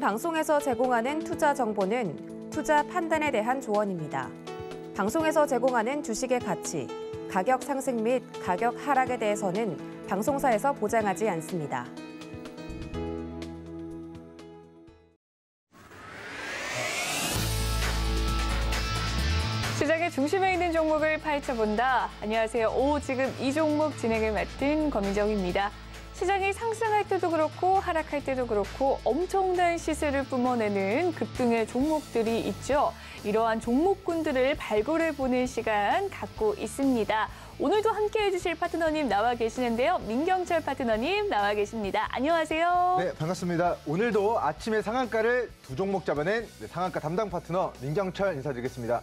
방송에서 제공하는 투자 정보는 투자 판단에 대한 조언입니다. 방송에서 제공하는 주식의 가치, 가격 상승 및 가격 하락에 대해서는 방송사에서 보장하지 않습니다. 시장의 중심에 있는 종목을 파헤쳐본다. 안녕하세요. 오후 지금 이 종목 진행을 맡은 권민정입니다 시장이 상승할 때도 그렇고 하락할 때도 그렇고 엄청난 시세를 뿜어내는 급등의 종목들이 있죠. 이러한 종목군들을 발굴해보는 시간 갖고 있습니다. 오늘도 함께해 주실 파트너님 나와 계시는데요. 민경철 파트너님 나와 계십니다. 안녕하세요. 네, 반갑습니다. 오늘도 아침에 상한가를 두 종목 잡아낸 상한가 담당 파트너 민경철 인사드리겠습니다.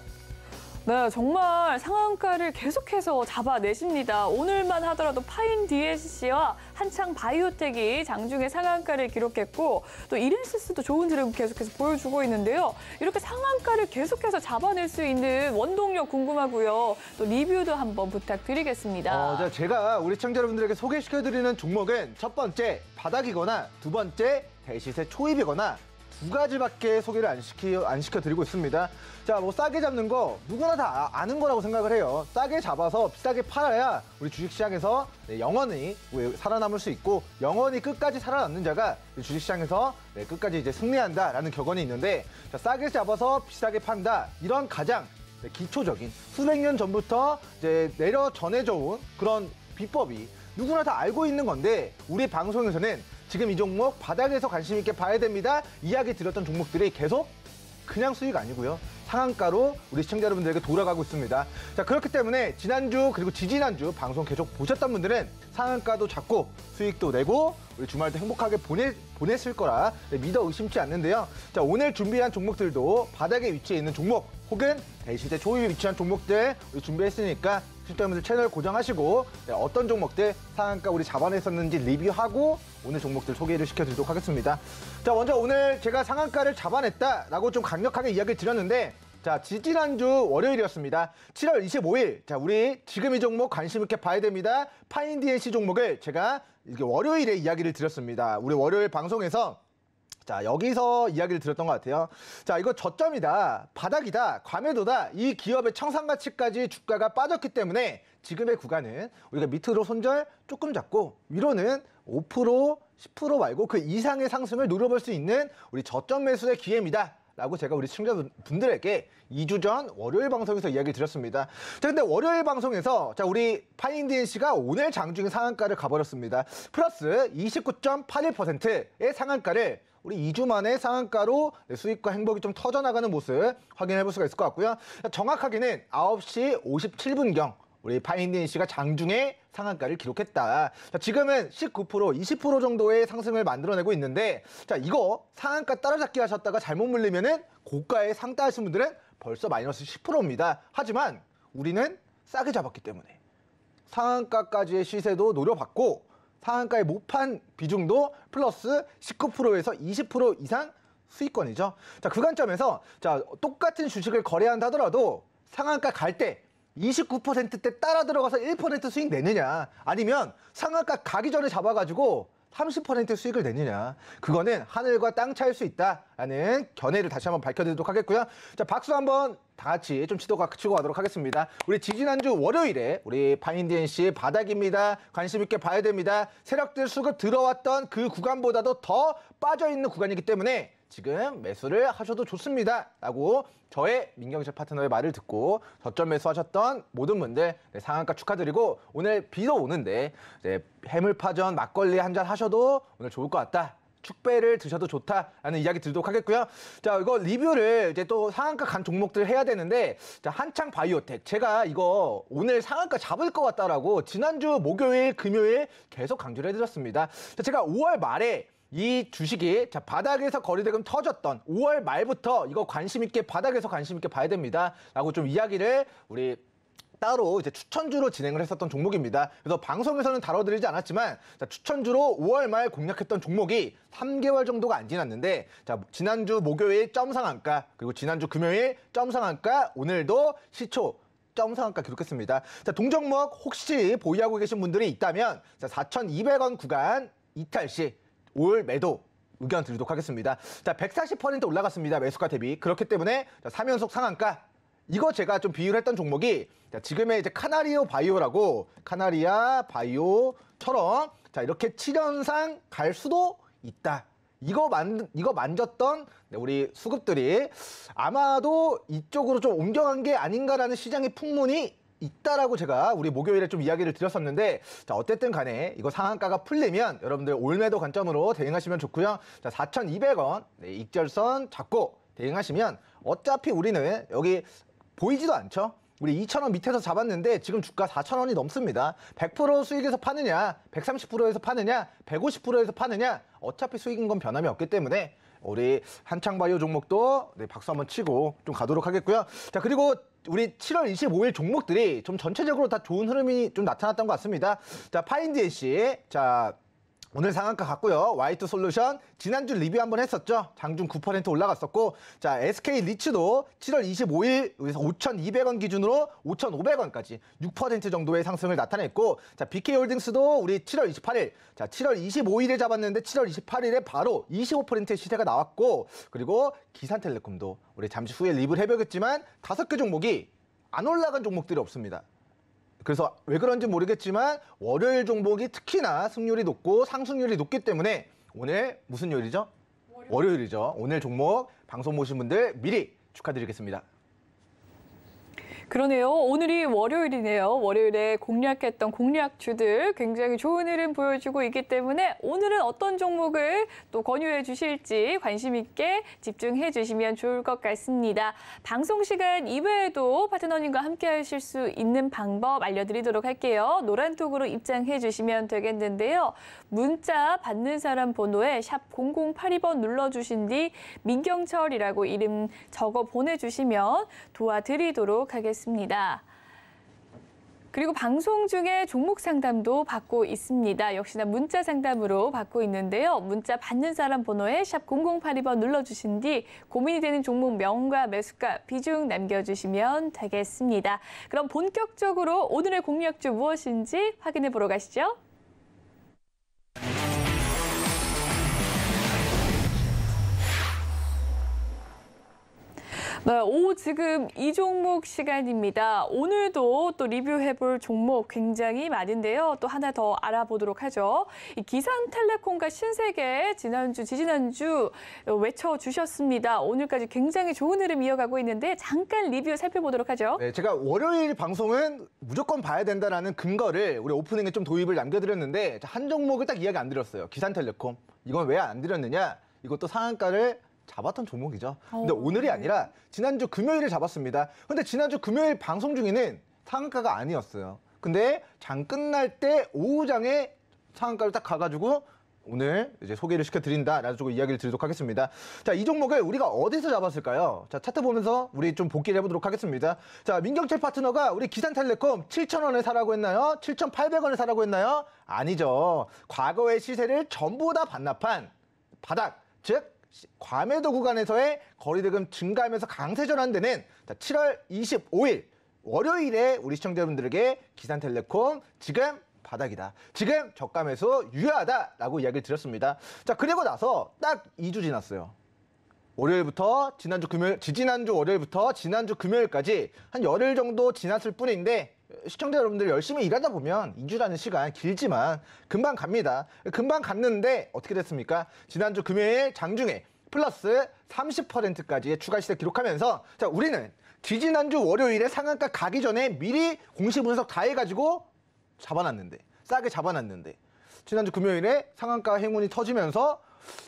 네, 정말 상한가를 계속해서 잡아내십니다. 오늘만 하더라도 파인 DSC와 한창 바이오텍이 장중에 상한가를 기록했고 또 이랜시스도 좋은 드림 계속해서 보여주고 있는데요. 이렇게 상한가를 계속해서 잡아낼 수 있는 원동력 궁금하고요. 또 리뷰도 한번 부탁드리겠습니다. 어, 제가 우리 청자 여러분들에게 소개시켜드리는 종목은 첫 번째 바닥이거나 두 번째 대시세 초입이거나 두 가지밖에 소개를 안 시키 안 시켜드리고 있습니다. 자, 뭐 싸게 잡는 거 누구나 다 아, 는 거라고 생각을 해요. 싸게 잡아서 비싸게 팔아야 우리 주식시장에서 네, 영원히 살아남을 수 있고 영원히 끝까지 살아남는 자가 주식시장에서 네, 끝까지 이제 승리한다라는 격언이 있는데 자, 싸게 잡아서 비싸게 판다 이런 가장 네, 기초적인 수백 년 전부터 이제 내려 전해져 온 그런 비법이 누구나 다 알고 있는 건데 우리 방송에서는 지금 이 종목 바닥에서 관심 있게 봐야 됩니다. 이야기 드렸던 종목들이 계속 그냥 수익 아니고요. 상한가로 우리 시청자 여러분들에게 돌아가고 있습니다. 자 그렇기 때문에 지난주 그리고 지지난주 방송 계속 보셨던 분들은 상한가도 잡고 수익도 내고 우리 주말도 행복하게 보내, 보냈을 거라 네, 믿어 의심치 않는데요. 자 오늘 준비한 종목들도 바닥에 위치해 있는 종목 혹은 대시대 초입에 위치한 종목들 우리 준비했으니까 시청자분들 채널 고정하시고 네, 어떤 종목들 상한가 우리 잡아냈었는지 리뷰하고 오늘 종목들 소개를 시켜드리도록 하겠습니다. 자 먼저 오늘 제가 상한가를 잡아냈다라고 좀 강력하게 이야기를 드렸는데 자, 지지난주 월요일이었습니다. 7월 25일. 자, 우리 지금 이 종목 관심 있게 봐야 됩니다. 파인디엔시 종목을 제가 이게 월요일에 이야기를 드렸습니다. 우리 월요일 방송에서 자, 여기서 이야기를 드렸던 것 같아요. 자, 이거 저점이다, 바닥이다, 과매도다, 이 기업의 청산가치까지 주가가 빠졌기 때문에 지금의 구간은 우리가 밑으로 손절 조금 잡고 위로는 5% 10% 말고 그 이상의 상승을 노려볼 수 있는 우리 저점 매수의 기회입니다. 라고 제가 우리 시청자분들에게 2주 전 월요일 방송에서 이야기를 드렸습니다. 자, 근데 월요일 방송에서 자, 우리 파인디엔 씨가 오늘 장중에 상한가를 가버렸습니다. 플러스 29.81%의 상한가를 우리 2주 만에 상한가로 수익과 행복이 좀 터져나가는 모습 확인해 볼 수가 있을 것 같고요. 정확하게는 9시 57분경 우리 파인딘 씨가 장중에 상한가를 기록했다. 자, 지금은 19% 20% 정도의 상승을 만들어내고 있는데 자 이거 상한가 따라잡기 하셨다가 잘못 물리면은 고가에 상따하신 분들은 벌써 마이너스 10%입니다. 하지만 우리는 싸게 잡았기 때문에 상한가까지의 시세도 노려봤고 상한가의 목판 비중도 플러스 19%에서 20% 이상 수익권이죠. 자, 그 관점에서 자, 똑같은 주식을 거래한다 하더라도 상한가 갈때 29%대 따라 들어가서 1% 수익 내느냐 아니면 상한가 가기 전에 잡아가지고 30% 수익을 내느냐 그거는 하늘과 땅 차일 수 있다라는 견해를 다시 한번 밝혀드리도록 하겠고요 자 박수 한번 다 같이 좀 치도가 치고 가도록 하겠습니다 우리 지지난주 월요일에 우리 파인디엔씨 바닥입니다 관심 있게 봐야 됩니다 세력들 수급 들어왔던 그 구간보다도 더 빠져있는 구간이기 때문에 지금 매수를 하셔도 좋습니다. 라고 저의 민경철 파트너의 말을 듣고 저점 매수하셨던 모든 분들 네, 상한가 축하드리고 오늘 비도 오는데 이제 해물파전 막걸리 한 잔 하셔도 오늘 좋을 것 같다. 축배를 드셔도 좋다라는 이야기 들도록 하겠고요. 자, 이거 리뷰를 이제 또 상한가 간 종목들 해야 되는데, 자, 한창 바이오텍. 제가 이거 오늘 상한가 잡을 것 같다라고 지난주 목요일, 금요일 계속 강조를 해드렸습니다. 자, 제가 5월 말에 이 주식이 자 바닥에서 거래대금 터졌던 5월 말부터 이거 관심 있게 바닥에서 관심 있게 봐야 됩니다라고 좀 이야기를 우리 따로 이제 추천주로 진행을 했었던 종목입니다. 그래서 방송에서는 다뤄드리지 않았지만 자, 추천주로 5월 말 공략했던 종목이 3개월 정도가 안 지났는데 자, 지난주 목요일 점상한가 그리고 지난주 금요일 점상한가 오늘도 시초 점상한가 기록했습니다. 자, 동정목 혹시 보유하고 계신 분들이 있다면 자, 4,200원 구간 이탈 시올 매도 의견 드리도록 하겠습니다. 자, 140% 올라갔습니다. 매수가 대비. 그렇기 때문에 자, 3연속 상한가. 이거 제가 좀 비유를 했던 종목이 자, 지금의 이제 카나리오 바이오라고 카나리아 바이오처럼 자, 이렇게 7연상 갈 수도 있다. 이거 만 이거 만졌던 네, 우리 수급들이 아마도 이쪽으로 좀 옮겨간 게 아닌가라는 시장의 풍문이 있다라고 제가 우리 목요일에 좀 이야기를 드렸었는데 자 어쨌든 간에 이거 상한가가 풀리면 여러분들 올매도 관점으로 대응하시면 좋고요. 자 4,200원 네, 익절선 잡고 대응하시면 어차피 우리는 여기 보이지도 않죠. 우리 2,000원 밑에서 잡았는데 지금 주가 4,000원이 넘습니다. 100% 수익에서 파느냐, 130%에서 파느냐, 150%에서 파느냐 어차피 수익인 건 변함이 없기 때문에 우리 한창바이오 종목도 네, 박수 한번 치고 좀 가도록 하겠고요. 자 그리고 우리 7월 25일 종목들이 좀 전체적으로 다 좋은 흐름이 좀 나타났던 것 같습니다. 자, 파인디에 씨. 자, 오늘 상한가 갔고요. 와이트 솔루션 지난주 리뷰 한번 했었죠. 장중 9% 올라갔었고 자 SK 리츠도 7월 25일 여서 5,200원 기준으로 5,500원까지 6% 정도의 상승을 나타냈고 자 BK 홀딩스도 우리 7월 28일 자 7월 25일에 잡았는데 7월 28일에 바로 25%의 시세가 나왔고 그리고 기산텔레콤도 우리 잠시 후에 리뷰를 해보겠지만 다섯 개 종목이 안 올라간 종목들이 없습니다. 그래서 왜 그런지 모르겠지만 월요일 종목이 특히나 승률이 높고 상승률이 높기 때문에 오늘 무슨 요일이죠? 월요일이죠. 오늘 종목 방송 보신 분들 미리 축하드리겠습니다. 그러네요. 오늘이 월요일이네요. 월요일에 공략했던 공략주들 굉장히 좋은 흐름 보여주고 있기 때문에 오늘은 어떤 종목을 또 권유해 주실지 관심 있게 집중해 주시면 좋을 것 같습니다. 방송 시간 이외에도 파트너님과 함께 하실 수 있는 방법 알려드리도록 할게요. 노란톡으로 입장해 주시면 되겠는데요. 문자 받는 사람 번호에 샵 0082번 눌러주신 뒤 민경철이라고 이름 적어 보내주시면 도와드리도록 하겠습니다. 드렸습니다 그리고 방송 중에 종목 상담도 받고 있습니다. 역시나 문자 상담으로 받고 있는데요. 문자 받는 사람 번호에 샵 0082번 눌러주신 뒤 고민이 되는 종목 명과 매수가 비중 남겨주시면 되겠습니다. 그럼 본격적으로 오늘의 공략주 무엇인지 확인해 보러 가시죠. 네, 오후 지금 이 종목 시간입니다. 오늘도 또 리뷰해볼 종목 굉장히 많은데요. 또 하나 더 알아보도록 하죠. 기상텔레콤과 신세계 지난주, 지지난주 외쳐주셨습니다. 오늘까지 굉장히 좋은 흐름 이어가고 있는데 잠깐 리뷰 살펴보도록 하죠. 네, 제가 월요일 방송은 무조건 봐야 된다라는 근거를 우리 오프닝에 좀 도입을 남겨드렸는데 한 종목을 딱 이야기 안 드렸어요. 기상텔레콤 이건 왜 안 드렸느냐? 이것도 상한가를 잡았던 종목이죠. 근데 어. 오늘이 아니라 지난주 금요일에 잡았습니다. 근데 지난주 금요일 방송 중에는 상한가가 아니었어요. 근데 장 끝날 때 오후장에 상한가를 딱 가가지고 오늘 이제 소개를 시켜드린다라는 쪽으로 이야기를 드리도록 하겠습니다. 자, 이 종목을 우리가 어디서 잡았을까요? 자, 차트 보면서 우리 좀복귀를 해보도록 하겠습니다. 자, 민경철 파트너가 우리 기산텔레콤 7,000원에 사라고 했나요? 7,800원에 사라고 했나요? 아니죠. 과거의 시세를 전부 다 반납한 바닥, 즉, 과매도 구간에서의 거리대금 증가하면서 강세 전환되는 7월 25일 월요일에 우리 시청자분들에게 기산텔레콤 지금 바닥이다. 지금 저가 매수 유효하다라고 이야기를 드렸습니다. 자, 그리고 나서 딱 2주 지났어요. 월요일부터 지난주 금요일, 지난주 월요일부터 지난주 금요일까지 한 열흘 정도 지났을 뿐인데 시청자 여러분들 열심히 일하다 보면 2주라는 시간 길지만 금방 갑니다. 금방 갔는데 어떻게 됐습니까? 지난주 금요일 장중에 플러스 30%까지의 추가 시세 기록하면서 자 우리는 뒤지난주 월요일에 상한가 가기 전에 미리 공시 분석 다 해가지고 잡아놨는데 싸게 잡아놨는데 지난주 금요일에 상한가 행운이 터지면서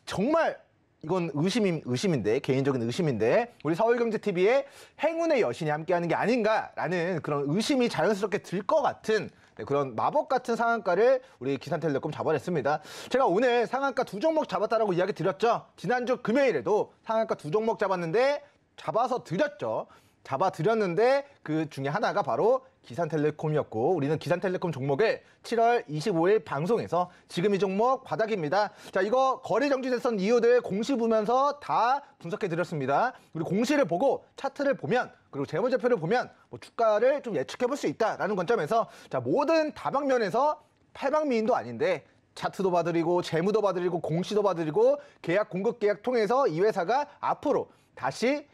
정말 이건 의심임, 의심인데 개인적인 의심인데 우리 서울경제TV의 행운의 여신이 함께하는 게 아닌가라는 그런 의심이 자연스럽게 들 것 같은 네, 그런 마법 같은 상한가를 우리 기산텔레콤 잡아냈습니다. 제가 오늘 상한가 두 종목 잡았다라고 이야기 드렸죠. 지난주 금요일에도 상한가 두 종목 잡았는데 잡아서 드렸죠. 잡아 드렸는데 그 중에 하나가 바로 기산텔레콤이었고 우리는 기산텔레콤 종목을 7월 25일 방송에서 지금 이 종목 바닥입니다. 자 이거 거래 정지됐던 이유들 공시 보면서 다 분석해 드렸습니다. 우리 공시를 보고 차트를 보면 그리고 재무제표를 보면 뭐 주가를 좀 예측해 볼 수 있다라는 관점에서 자 모든 다방면에서 팔방미인도 아닌데 차트도 봐드리고 재무도 봐드리고 공시도 봐드리고 계약 공급 계약 통해서 이 회사가 앞으로 다시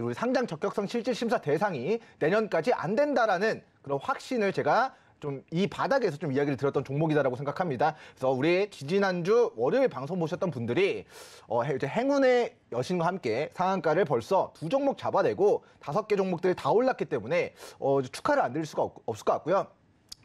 우리 상장 적격성 실질 심사 대상이 내년까지 안 된다라는 그런 확신을 제가 좀 이 바닥에서 좀 이야기를 들었던 종목이다라고 생각합니다. 그래서 우리 지지난주 월요일 방송 보셨던 분들이 어 이제 행운의 여신과 함께 상한가를 벌써 두 종목 잡아내고 다섯 개 종목들이 다 올랐기 때문에 어 축하를 안 드릴 수가 없, 없을 것 같고요.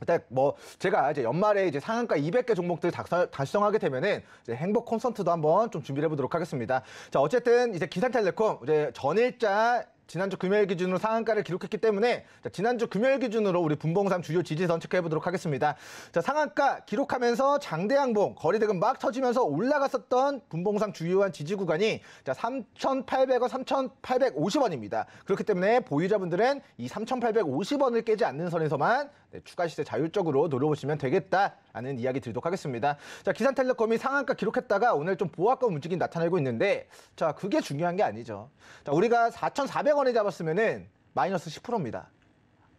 일단 뭐 제가 이제 연말에 이제 상한가 200개 종목들 작성, 달성하게 되면은 이제 행복 콘서트도 한번 좀 준비해 보도록 하겠습니다. 자 어쨌든 이제 기산텔레콤 이제 전일자 지난주 금요일 기준으로 상한가를 기록했기 때문에 자, 지난주 금요일 기준으로 우리 분봉상 주요 지지선 체크해 보도록 하겠습니다. 자, 상한가 기록하면서 장대양봉 거리대금 막 터지면서 올라갔었던 분봉상 주요한 지지 구간이 자, 3,800원, 3,850원입니다. 그렇기 때문에 보유자분들은 이 3,850원을 깨지 않는 선에서만 네, 추가 시세 자율적으로 노려보시면 되겠다라는 이야기 드리도록 하겠습니다. 자, 기산텔레콤이 상한가 기록했다가 오늘 좀 보합권 움직임 나타나고 있는데 자, 그게 중요한 게 아니죠. 자, 우리가 4 4 0 0 800원에 잡았으면은 마이너스 10%입니다.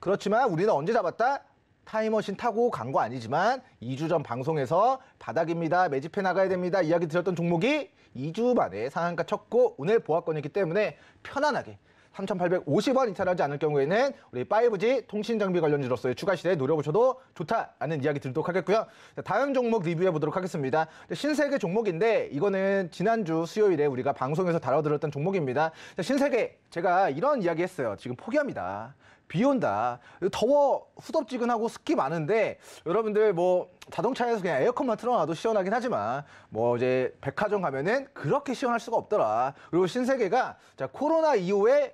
그렇지만 우리는 언제 잡았다? 타임머신 타고 간 거 아니지만 2주 전 방송에서 바닥입니다. 매집해 나가야 됩니다. 이야기 드렸던 종목이 2주 만에 상한가 쳤고 오늘 보합권이기 때문에 편안하게 3,850원 이탈하지 않을 경우에는 우리 5G 통신 장비 관련주로서의 추가 시대에 노려보셔도 좋다라는 이야기 드리도록 하겠고요. 다음 종목 리뷰해 보도록 하겠습니다. 신세계 종목인데 이거는 지난주 수요일에 우리가 방송에서 다뤄드렸던 종목입니다. 신세계 제가 이런 이야기 했어요. 지금 포기합니다. 비 온다. 더워 후덥지근하고 습기 많은데 여러분들 뭐 자동차에서 그냥 에어컨만 틀어놔도 시원하긴 하지만 뭐 이제 백화점 가면은 그렇게 시원할 수가 없더라. 그리고 신세계가 자 코로나 이후에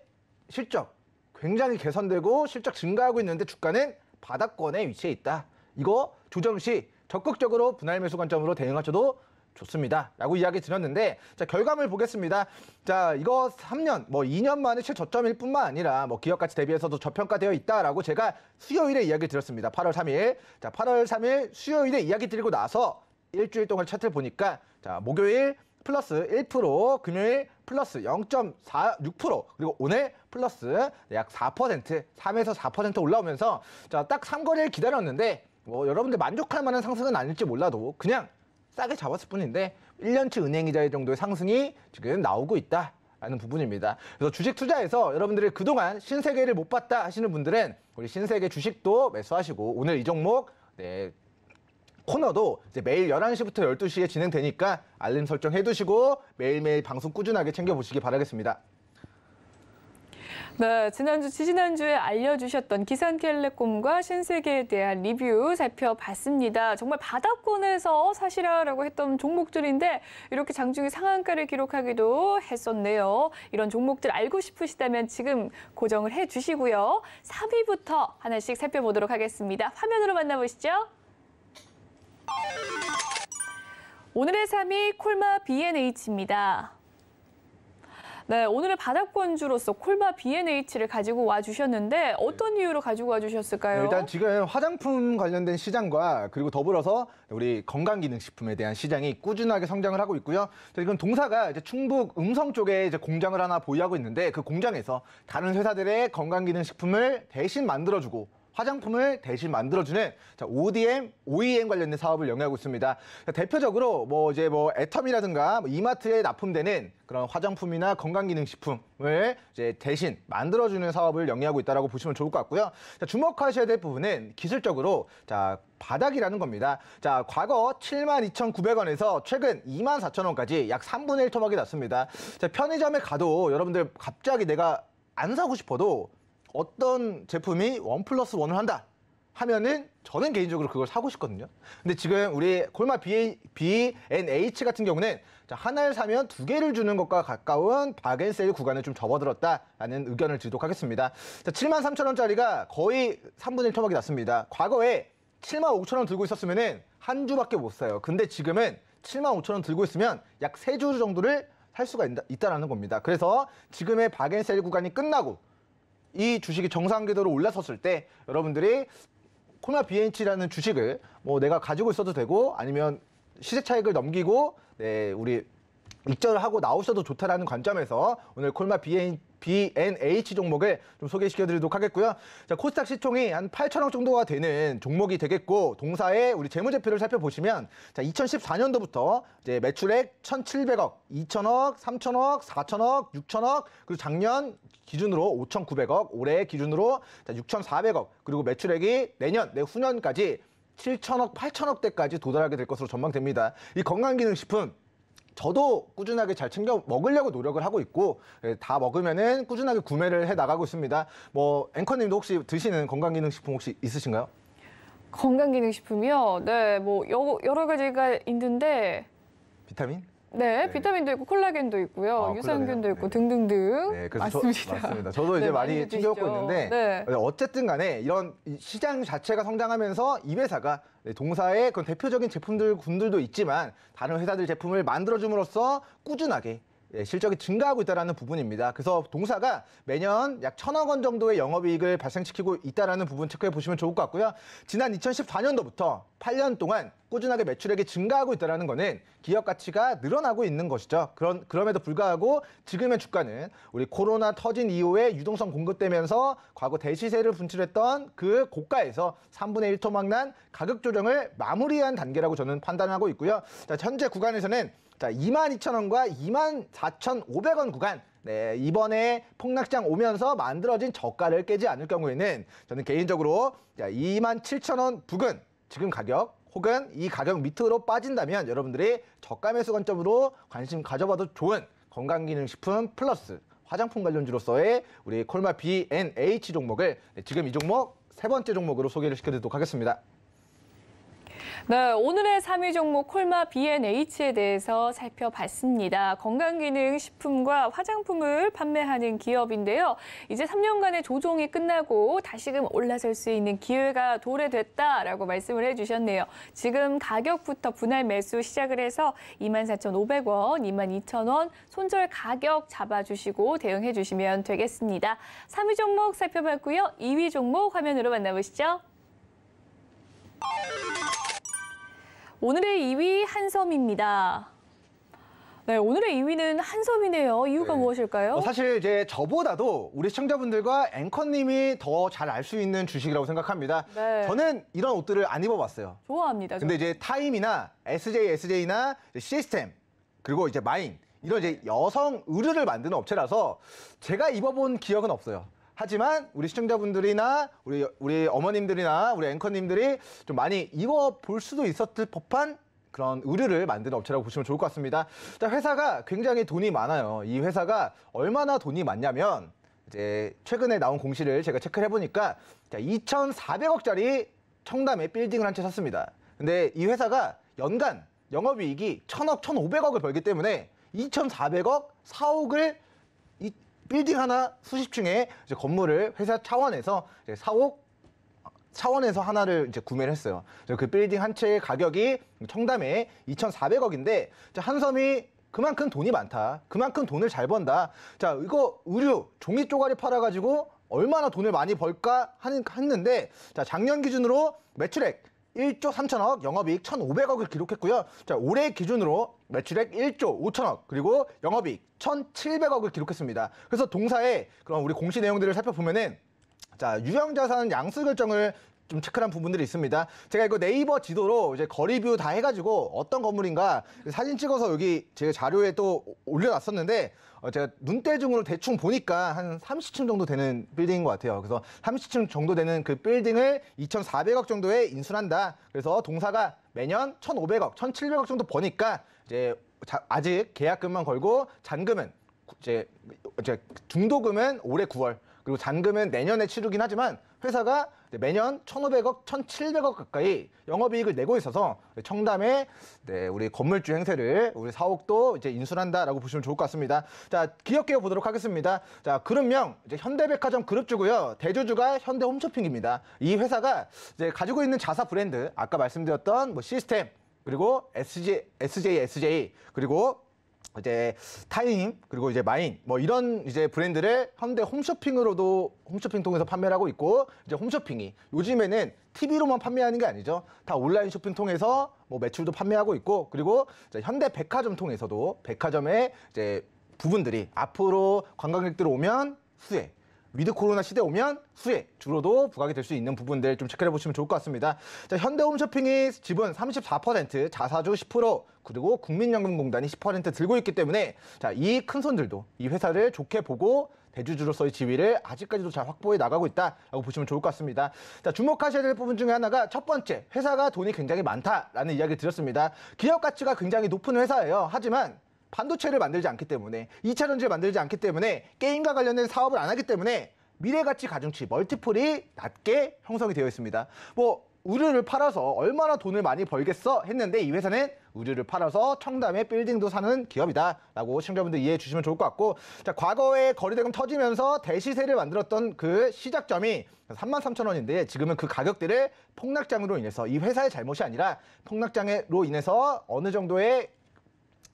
실적 굉장히 개선되고 실적 증가하고 있는데 주가는 바닥권에 위치해 있다. 이거 조정 시 적극적으로 분할 매수 관점으로 대응하셔도 좋습니다. 라고 이야기 드렸는데, 자, 결과물 보겠습니다. 자, 이거 3년, 뭐 2년 만에 최저점일 뿐만 아니라, 뭐 기업 가치 대비해서도 저평가되어 있다라고 제가 수요일에 이야기 드렸습니다. 8월 3일. 자, 8월 3일 수요일에 이야기 드리고 나서 일주일 동안 차트를 보니까, 자, 목요일 플러스 1%, 금요일 플러스 0.46% 그리고 오늘 플러스 약 4% 3에서 4% 올라오면서 자 딱 3거리를 기다렸는데 뭐 여러분들 만족할 만한 상승은 아닐지 몰라도 그냥 싸게 잡았을 뿐인데 1년치 은행이자의 정도의 상승이 지금 나오고 있다. 라는 부분입니다. 그래서 주식 투자에서 여러분들이 그동안 신세계를 못 봤다 하시는 분들은 우리 신세계 주식도 매수하시고 오늘 이 종목 네, 코너도 이제 매일 11시부터 12시에 진행되니까 알림 설정 해두시고 매일매일 방송 꾸준하게 챙겨보시기 바라겠습니다. 네, 지난주 지난주에 알려주셨던 기산 켈레콤과 신세계에 대한 리뷰 살펴봤습니다. 정말 바닥권에서 사시라라고 했던 종목들인데 이렇게 장중에 상한가를 기록하기도 했었네요. 이런 종목들 알고 싶으시다면 지금 고정을 해주시고요. 3위부터 하나씩 살펴보도록 하겠습니다. 화면으로 만나보시죠. 오늘의 3위 콜마 B&H입니다. 네, 오늘의 바닥권주로서 콜마 B&H를 가지고 와주셨는데 어떤 이유로 가지고 와주셨을까요? 네, 일단 지금 화장품 관련된 시장과 그리고 더불어서 우리 건강기능식품에 대한 시장이 꾸준하게 성장을 하고 있고요. 지금 동사가 이제 충북 음성 쪽에 이제 공장을 하나 보유하고 있는데 그 공장에서 다른 회사들의 건강기능식품을 대신 만들어주고 화장품을 대신 만들어주는 자, ODM, OEM 관련된 사업을 영위하고 있습니다. 대표적으로 뭐 이제 뭐 애텀이라든가 뭐 이마트에 납품되는 그런 화장품이나 건강기능식품을 이제 대신 만들어주는 사업을 영위하고 있다라고 보시면 좋을 것 같고요. 자, 주목하셔야 될 부분은 기술적으로 자 바닥이라는 겁니다. 자, 과거 72,900원에서 최근 24,000원까지 약 3분의 1 토막이 났습니다. 자, 편의점에 가도 여러분들 갑자기 내가 안 사고 싶어도 어떤 제품이 원 플러스 원을 한다 하면은 저는 개인적으로 그걸 사고 싶거든요. 근데 지금 우리 골마 B, B&H 같은 경우는 자, 하나를 사면 두 개를 주는 것과 가까운 바겐세일 구간을좀 접어들었다라는 의견을 드리도록 하겠습니다. 자, 7만 3천 원짜리가 거의 3분의 1 토막이 났습니다. 과거에 7만 5천 원 들고 있었으면 은한 주밖에 못 사요. 근데 지금은 7만 5천 원 들고 있으면 약 세 주 정도를 살 수가 있다, 있다라는 겁니다. 그래서 지금의 바겐세일 구간이 끝나고 이 주식이 정상 궤도로 올라섰을 때 여러분들이 코나비엔치라는 주식을 뭐 내가 가지고 있어도 되고 아니면 시세 차익을 넘기고 네, 우리 익절을 하고 나오셔도 좋다라는 관점에서 오늘 콜마 BN, BNH 종목을 좀 소개시켜 드리도록 하겠고요. 자, 코스닥 시총이 한 8천억 정도가 되는 종목이 되겠고 동사의 우리 재무제표를 살펴보시면 자, 2014년도부터 이제 매출액 1,700억, 2천억, 3천억, 4천억, 6천억 그리고 작년 기준으로 5,900억, 올해 기준으로 자, 6,400억 그리고 매출액이 내년, 내후년까지 7천억, 8천억대까지 도달하게 될 것으로 전망됩니다. 이 건강기능식품 저도 꾸준하게 잘 챙겨 먹으려고 노력을 하고 있고 예, 다 먹으면은 꾸준하게 구매를 해 나가고 있습니다. 뭐 앵커님도 혹시 드시는 건강기능식품 혹시 있으신가요? 건강기능식품이요? 네, 뭐 여러 가지가 있는데 비타민? 네, 네, 비타민도 있고 콜라겐도 있고요, 아, 유산균도 있고 네. 등등등. 네, 그래서 맞습니다. 저, 맞습니다. 저도 네, 이제 많이 챙겨먹고 있는데 어쨌든 간에 이런 시장 자체가 성장하면서 이 회사가 동사의 그런 대표적인 제품들 군들도 있지만 다른 회사들 제품을 만들어줌으로써 꾸준하게 예, 실적이 증가하고 있다는 부분입니다. 그래서 동사가 매년 약 천억 원 정도의 영업이익을 발생시키고 있다는 부분 체크해 보시면 좋을 것 같고요. 지난 2014년도부터 8년 동안 꾸준하게 매출액이 증가하고 있다는 것은 기업 가치가 늘어나고 있는 것이죠. 그런 그럼에도 불구하고 지금의 주가는 우리 코로나 터진 이후에 유동성 공급되면서 과거 대시세를 분출했던 그 고가에서 3분의 1토막 난 가격 조정을 마무리한 단계라고 저는 판단하고 있고요. 자, 현재 구간에서는 자, 22,000원과 24,500원 구간. 네, 이번에 폭락장 오면서 만들어진 저가를 깨지 않을 경우에는 저는 개인적으로 27,000원 부근 지금 가격 혹은 이 가격 밑으로 빠진다면 여러분들이 저가 매수 관점으로 관심 가져봐도 좋은 건강기능식품 플러스 화장품 관련주로서의 우리 콜마 BNH 종목을 네, 지금 이 종목 세 번째 종목으로 소개를 시켜드리도록 하겠습니다. 네, 오늘의 3위 종목 콜마 B&H에 대해서 살펴봤습니다. 건강기능 식품과 화장품을 판매하는 기업인데요. 이제 3년간의 조종이 끝나고 다시금 올라설 수 있는 기회가 도래됐다라고 말씀을 해주셨네요. 지금 가격부터 분할 매수 시작을 해서 24,500원, 22,000원 손절 가격 잡아주시고 대응해 주시면 되겠습니다. 3위 종목 살펴봤고요. 2위 종목 화면으로 만나보시죠. 오늘의 2위 한섬입니다. 네, 오늘의 2위는 한섬이네요. 이유가 네. 무엇일까요? 어, 사실 이제 저보다도 우리 시청자분들과 앵커님이 더 잘 알 수 있는 주식이라고 생각합니다. 네. 저는 이런 옷들을 안 입어봤어요. 좋아합니다. 근데 저. 이제 타임이나 SJ, SJ나 시스템 그리고 이제 마인 이런 이제 여성 의류를 만드는 업체라서 제가 입어본 기억은 없어요. 하지만 우리 시청자분들이나 우리 우리 어머님들이나 우리 앵커님들이 좀 많이 이거 볼 수도 있었을 법한 그런 의류를 만드는 업체라고 보시면 좋을 것 같습니다. 자, 회사가 굉장히 돈이 많아요. 이 회사가 얼마나 돈이 많냐면 이제 최근에 나온 공시를 제가 체크 해보니까 자, 2,400억짜리 청담에 빌딩을 한 채 샀습니다. 근데 이 회사가 연간 영업이익이 1,000억, 1,500억을 벌기 때문에 2,400억, 4억을 빌딩 하나 수십 층의 이제 건물을 회사 차원에서 이제 사옥 차원에서 하나를 이제 구매를 했어요. 그 빌딩 한 채의 가격이 청담에 2,400억인데 한섬이 그만큼 돈이 많다. 그만큼 돈을 잘 번다. 자, 이거 의류 종이 쪼가리 팔아가지고 얼마나 돈을 많이 벌까 하는 했는데 자 작년 기준으로 매출액 1조 3천억, 영업이익 1,500억을 기록했고요. 자, 올해 기준으로 매출액 1조 5천억, 그리고 영업이익 1,700억을 기록했습니다. 그래서 동사의 그런 우리 공시 내용들을 살펴보면은 자, 유형 자산 양수 결정을 좀 체크한 부분들이 있습니다. 제가 이거 네이버 지도로 이제 거리뷰 다 해가지고 어떤 건물인가 사진 찍어서 여기 제 자료에 또 올려놨었는데 어, 제가 눈대중으로 대충 보니까 한 30층 정도 되는 빌딩인 것 같아요. 그래서 30층 정도 되는 그 빌딩을 2,400억 정도에 인수한다. 그래서 동사가 매년 1,500억, 1,700억 정도 버니까 이제 자, 아직 계약금만 걸고 잔금은 이제, 이제 중도금은 올해 9월 그리고 잔금은 내년에 치르긴 하지만 회사가 매년 1,500억, 1,700억 가까이 영업이익을 내고 있어서 청담에 네, 우리 건물주 행세를 우리 사옥도 이제 인수한다라고 보시면 좋을 것 같습니다. 자, 기업 개요 보도록 하겠습니다. 자, 그룹명 이제 현대백화점 그룹주고요. 대주주가 현대홈쇼핑입니다. 이 회사가 이제 가지고 있는 자사 브랜드, 아까 말씀드렸던 뭐 시스템 그리고 s j SJ, SJ, 그리고 이제 타임 그리고 이제 마인 뭐 이런 이제 브랜드를 현대 홈쇼핑으로도 홈쇼핑 통해서 판매를 하고 있고 이제 홈쇼핑이 요즘에는 TV로만 판매하는 게 아니죠. 다 온라인 쇼핑 통해서 뭐 매출도 판매하고 있고 그리고 현대 백화점 통해서도 백화점의 이제 부분들이 앞으로 관광객들 오면 수혜 위드 코로나 시대 오면 수혜 주로도 부각이 될 수 있는 부분들 좀 체크해 보시면 좋을 것 같습니다. 자, 현대홈쇼핑이 지분 34%, 자사주 10%, 그리고 국민연금공단이 10% 들고 있기 때문에 자, 이 큰 손들도 이 회사를 좋게 보고 대주주로서의 지위를 아직까지도 잘 확보해 나가고 있다라고 보시면 좋을 것 같습니다. 자, 주목하셔야 될 부분 중에 하나가 첫 번째, 회사가 돈이 굉장히 많다라는 이야기를 드렸습니다. 기업 가치가 굉장히 높은 회사예요. 하지만 반도체를 만들지 않기 때문에 2차 전지를 만들지 않기 때문에 게임과 관련된 사업을 안 하기 때문에 미래 가치 가중치 멀티플이 낮게 형성이 되어 있습니다. 뭐 우유를 팔아서 얼마나 돈을 많이 벌겠어 했는데 이 회사는 우유를 팔아서 청담에 빌딩도 사는 기업이다 라고 시청자분들 이해해 주시면 좋을 것 같고 자 과거에 거리대금 터지면서 대시세를 만들었던 그 시작점이 33,000원인데 지금은 그 가격대를 폭락장으로 인해서 이 회사의 잘못이 아니라 폭락장으로 인해서 어느 정도의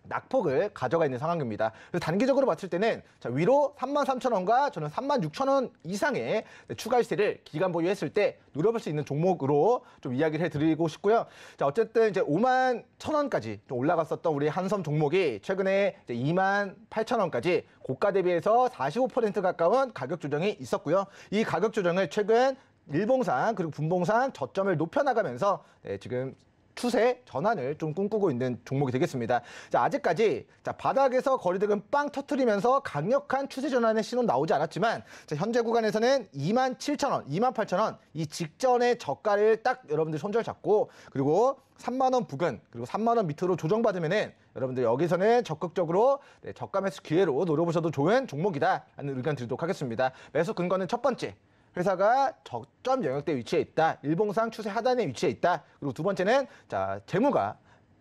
낙폭을 가져가 있는 상황입니다. 그래서 단기적으로 봤을 때는 자, 위로 33,000원과 저는 36,000원 이상의 추가 시세를 기간 보유했을 때누려볼수 있는 종목으로 좀 이야기를 해드리고 싶고요. 자, 어쨌든 이제 5만 1,000원까지 좀 올라갔었던 우리 한섬 종목이 최근에 이제 2만 8,000원까지 고가 대비해서 45% 가까운 가격 조정이 있었고요. 이 가격 조정을 최근 일봉상 그리고 분봉상 저점을 높여나가면서 네, 지금 추세 전환을 좀 꿈꾸고 있는 종목이 되겠습니다. 자, 아직까지 자, 바닥에서 거리대금빵 터트리면서 강력한 추세 전환의 신호 나오지 않았지만 자, 현재 구간에서는 2만 7천 원, 2만 8천 원이 직전의 저가를 딱 여러분들 손절 잡고 그리고 3만 원 부근 그리고 3만 원 밑으로 조정받으면은 여러분들 여기서는 적극적으로 네, 저가 매수 기회로 노려보셔도 좋은 종목이다 하는 의견 드리도록 하겠습니다. 매수 근거는 첫 번째 회사가 적점 영역대 위치에 있다. 일봉상 추세 하단에 위치해 있다. 그리고 두 번째는 자 재무가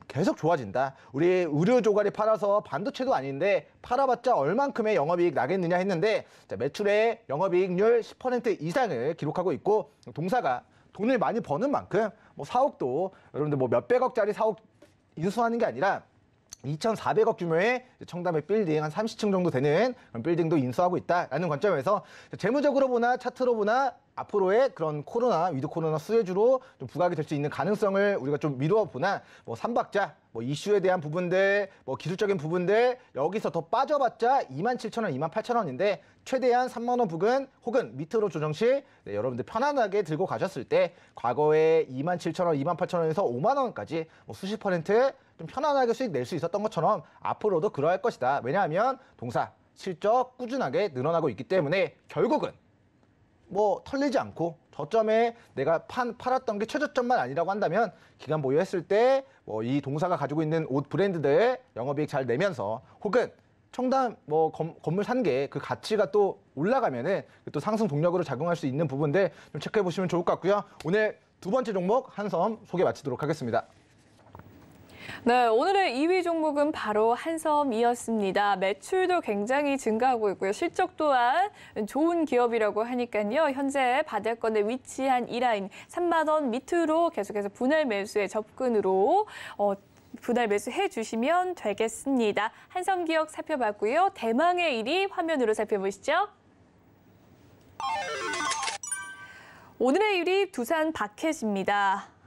계속 좋아진다. 우리 의료 조가이 팔아서 반도체도 아닌데 팔아봤자 얼만큼의 영업이익 나겠느냐 했는데 자, 매출의 영업이익률 10% 이상을 기록하고 있고 동사가 돈을 많이 버는 만큼 뭐 사옥도 여러분들 뭐 몇백억짜리 사옥 인수하는 게 아니라 2,400억 규모의 청담의 빌딩 한 30층 정도 되는 그런 빌딩도 인수하고 있다라는 관점에서 재무적으로 보나 차트로 보나 앞으로의 그런 코로나 위드 코로나 수혜주로 좀 부각이 될 수 있는 가능성을 우리가 좀 미루어 보나 뭐 삼박자 뭐 이슈에 대한 부분들 뭐 기술적인 부분들 여기서 더 빠져봤자 27,000원, 28,000원인데 최대한 3만 원 부근 혹은 밑으로 조정 시 네, 여러분들 편안하게 들고 가셨을 때 과거에 27,000원, 28,000원에서 5만 원까지 뭐 수십 퍼센트 좀 편안하게 수익 낼 수 있었던 것처럼 앞으로도 그러할 것이다. 왜냐하면 동사 실적 꾸준하게 늘어나고 있기 때문에 결국은 뭐 털리지 않고 저점에 내가 판 팔았던 게 최저점만 아니라고 한다면 기간 보유했을 때 뭐 이 동사가 가지고 있는 옷브랜드들 영업이익 잘 내면서 혹은 청담 뭐 건, 물산 게 그 가치가 또 올라가면은 그 또 상승 동력으로 작용할 수 있는 부분들 좀 체크해 보시면 좋을 것 같고요. 오늘 두 번째 종목 한섬 소개 마치도록 하겠습니다. 네, 오늘의 2위 종목은 바로 한섬이었습니다. 매출도 굉장히 증가하고 있고요. 실적 또한 좋은 기업이라고 하니까요. 현재 바대권에 위치한 이라인 3만 원 밑으로 계속해서 분할 매수에 접근으로 어, 분할 매수해 주시면 되겠습니다. 한섬 기업 살펴봤고요. 대망의 1위 화면으로 살펴보시죠. 오늘의 1위 두산 바켓입니다.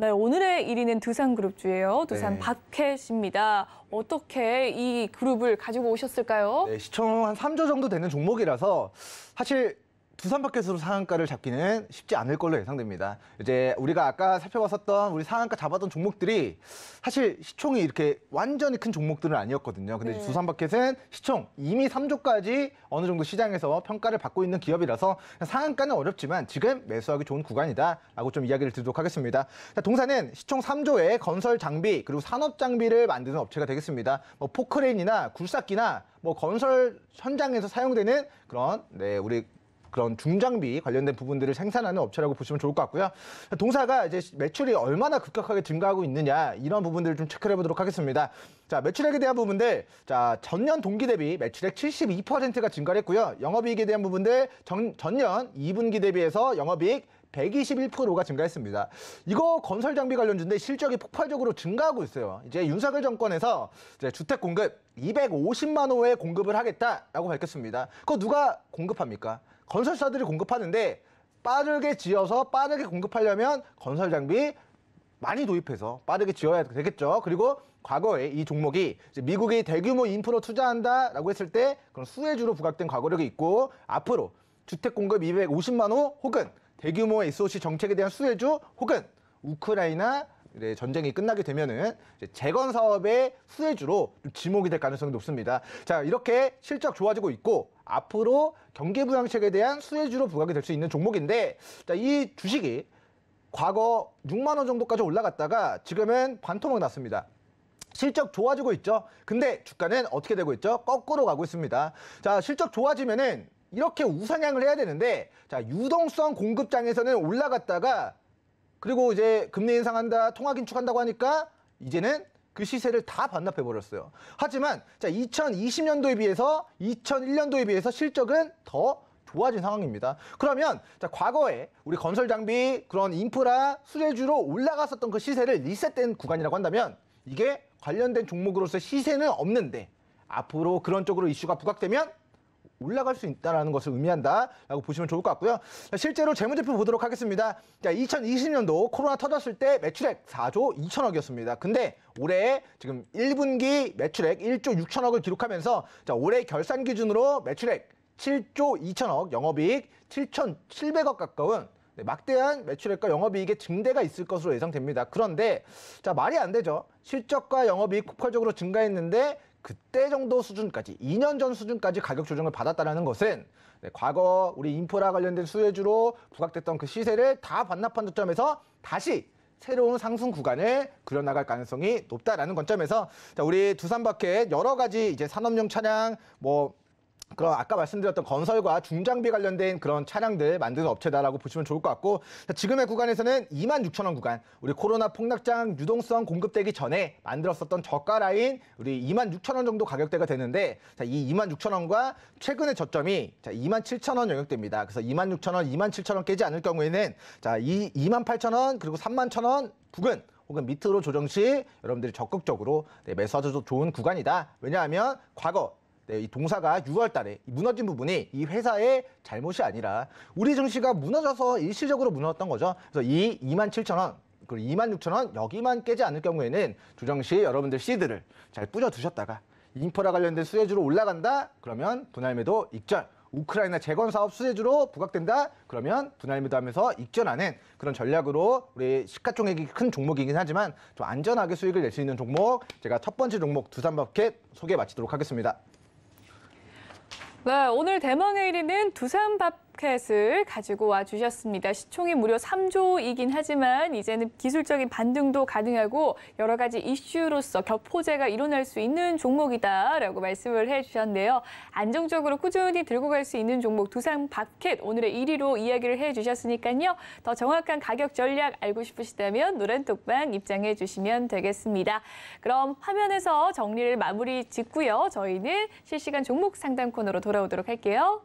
네, 오늘의 1위는 두산그룹주예요. 두산 네. 박캣입니다. 어떻게 이 그룹을 가지고 오셨을까요? 네, 시총 한 3조 정도 되는 종목이라서 사실 두산 밖에서도 상한가를 잡기는 쉽지 않을 걸로 예상됩니다. 이제 우리가 아까 살펴봤었던 우리 상한가 잡았던 종목들이 사실 시총이 이렇게 완전히 큰 종목들은 아니었거든요. 근데 네. 두산 바켓은 시총 이미 3조까지 어느 정도 시장에서 평가를 받고 있는 기업이라서 상한가는 어렵지만 지금 매수하기 좋은 구간이다라고 좀 이야기를 드리도록 하겠습니다. 자, 동산은 시총 3조에 건설 장비 그리고 산업 장비를 만드는 업체가 되겠습니다. 뭐 포크레인이나 굴삭기나 뭐 건설 현장에서 사용되는 그런 네 우리 그런 중장비 관련된 부분들을 생산하는 업체라고 보시면 좋을 것 같고요. 동사가 이제 매출이 얼마나 급격하게 증가하고 있느냐 이런 부분들을 좀체크 해보도록 하겠습니다. 자 매출액에 대한 부분들 자 전년 동기 대비 매출액 72%가 증가했고요. 영업이익에 대한 부분들 전, 전년 2분기 대비해서 영업이익 121%가 증가했습니다. 이거 건설 장비 관련주인데 실적이 폭발적으로 증가하고 있어요. 이제 윤석열 정권에서 이제 주택 공급 250만 호의 공급을 하겠다라고 밝혔습니다. 그거 누가 공급합니까? 건설사들이 공급하는데 빠르게 지어서 빠르게 공급하려면 건설 장비 많이 도입해서 빠르게 지어야 되겠죠. 그리고 과거에 이 종목이 미국이 대규모 인프로 투자한다라고 했을 때 그런 수혜주로 부각된 과거력이 있고 앞으로 주택 공급 250만 호 혹은 대규모 SOC 정책에 대한 수혜주 혹은 우크라이나 전쟁이 끝나게 되면은 재건 사업의 수혜주로 지목이 될 가능성이 높습니다. 자 이렇게 실적 좋아지고 있고 앞으로 경기부양책에 대한 수혜주로 부각이 될 수 있는 종목인데 자, 이 주식이 과거 6만 원 정도까지 올라갔다가 지금은 반토막 났습니다. 실적 좋아지고 있죠. 근데 주가는 어떻게 되고 있죠? 거꾸로 가고 있습니다. 자, 실적 좋아지면은 이렇게 우상향을 해야 되는데 자, 유동성 공급장에서는 올라갔다가 그리고 이제 금리 인상한다, 통화 긴축한다고 하니까 이제는 그 시세를 다 반납해 버렸어요. 하지만 자 2020년도에 비해서 2001년도에 비해서 실적은 더 좋아진 상황입니다. 그러면 자, 과거에 우리 건설 장비 그런 인프라 수혜주로 올라갔었던 그 시세를 리셋된 구간이라고 한다면 이게 관련된 종목으로서 시세는 없는데 앞으로 그런 쪽으로 이슈가 부각되면 올라갈 수 있다는 것을 의미한다라고 보시면 좋을 것 같고요. 실제로 재무제표 보도록 하겠습니다. 자, 2020년도 코로나 터졌을 때 매출액 4조 2천억이었습니다. 근데 올해 지금 1분기 매출액 1조 6천억을 기록하면서 자, 올해 결산 기준으로 매출액 7조 2천억, 영업이익 7,700억 가까운 네, 막대한 매출액과 영업이익의 증대가 있을 것으로 예상됩니다. 그런데 자 말이 안 되죠. 실적과 영업이익 폭발적으로 증가했는데 그때 정도 수준까지 2년 전 수준까지 가격 조정을 받았다는 것은 네, 과거 우리 인프라 관련된 수혜주로 부각됐던 그 시세를 다 반납한 관점에서 다시 새로운 상승 구간을 그려나갈 가능성이 높다라는 관점에서 자, 우리 두산밖에 여러 가지 이제 산업용 차량 뭐 그럼 아까 말씀드렸던 건설과 중장비 관련된 그런 차량들 만드는 업체다라고 보시면 좋을 것 같고 자, 지금의 구간에서는 2만 6천 원 구간 우리 코로나 폭락장 유동성 공급되기 전에 만들었었던 저가 라인 우리 2만 6천 원 정도 가격대가 되는데 자, 이 2만 6천 원과 최근의 저점이 자, 2만 7천 원 영역대입니다. 그래서 2만 6천 원, 2만 7천 원 깨지 않을 경우에는 자, 이 2만 8천 원 그리고 3만 천원 부근 혹은 밑으로 조정 시 여러분들이 적극적으로 네, 매수하셔도 좋은 구간이다. 왜냐하면 과거 네, 이 동사가 6월 달에 무너진 부분이 이 회사의 잘못이 아니라 우리 증시가 무너져서 일시적으로 무너졌던 거죠. 그래서 이 2만 7천 원 그리고 2만 6천 원 여기만 깨지 않을 경우에는 조정시 여러분들 시드를 잘 뿌려두셨다가 인프라 관련된 수혜주로 올라간다? 그러면 분할매도 익절. 우크라이나 재건 사업 수혜주로 부각된다? 그러면 분할매도 하면서 익전하는 그런 전략으로 우리 시가총액이 큰 종목이긴 하지만 좀 안전하게 수익을 낼 수 있는 종목 제가 첫 번째 종목 두산마켓 소개 마치도록 하겠습니다. 네, 오늘 대망의 1위는 두산 밥 로켓을 가지고 와 주셨습니다. 시총이 무려 3조이긴 하지만 이제는 기술적인 반등도 가능하고 여러 가지 이슈로서 격포제가 일어날 수 있는 종목이다라고 말씀을 해주셨는데요. 안정적으로 꾸준히 들고 갈 수 있는 종목 두상 바켓 오늘의 1위로 이야기를 해주셨으니까요. 더 정확한 가격 전략 알고 싶으시다면 노란톡방 입장해 주시면 되겠습니다. 그럼 화면에서 정리를 마무리 짓고요. 저희는 실시간 종목 상담 코너로 돌아오도록 할게요.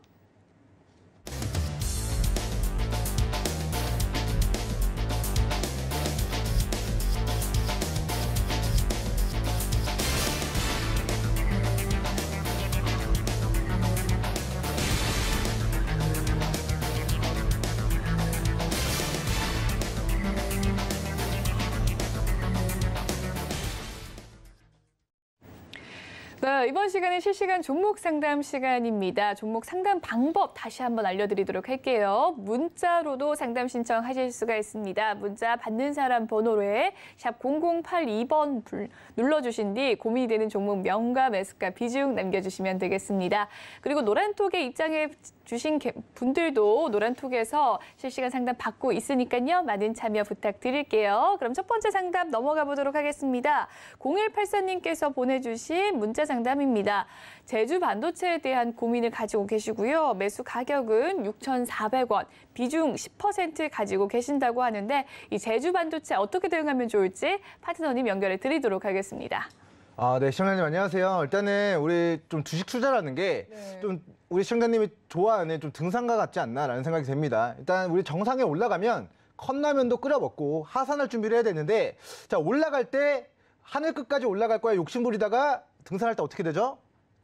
자, 네, 이번 시간은 실시간 종목 상담 시간입니다. 종목 상담 방법 다시 한번 알려드리도록 할게요. 문자로도 상담 신청하실 수가 있습니다. 문자 받는 사람 번호로에 샵 0082번 불, 눌러주신 뒤 고민이 되는 종목 명과 매수가, 비중 남겨주시면 되겠습니다. 그리고 노란톡에 입장해 주신 분들도 노란톡에서 실시간 상담 받고 있으니까요. 많은 참여 부탁드릴게요. 그럼 첫 번째 상담 넘어가 보도록 하겠습니다. 0184님께서 보내주신 문자 상담 상담입니다. 제주 반도체에 대한 고민을 가지고 계시고요. 매수 가격은 6,400원, 비중 10% 가지고 계신다고 하는데 이 제주 반도체 어떻게 대응하면 좋을지 파트너님 연결해 드리도록 하겠습니다. 아, 네, 시청자님 안녕하세요. 일단은 우리 좀 주식 투자라는 게좀 네. 우리 시청자님이 좋아하는 좀 등산과 같지 않나라는 생각이 됩니다. 일단 우리 정상에 올라가면 컵라면도 끓여 먹고 하산할 준비를 해야 되는데 자 올라갈 때 하늘 끝까지 올라갈 거야 욕심부리다가 등산할 때 어떻게 되죠?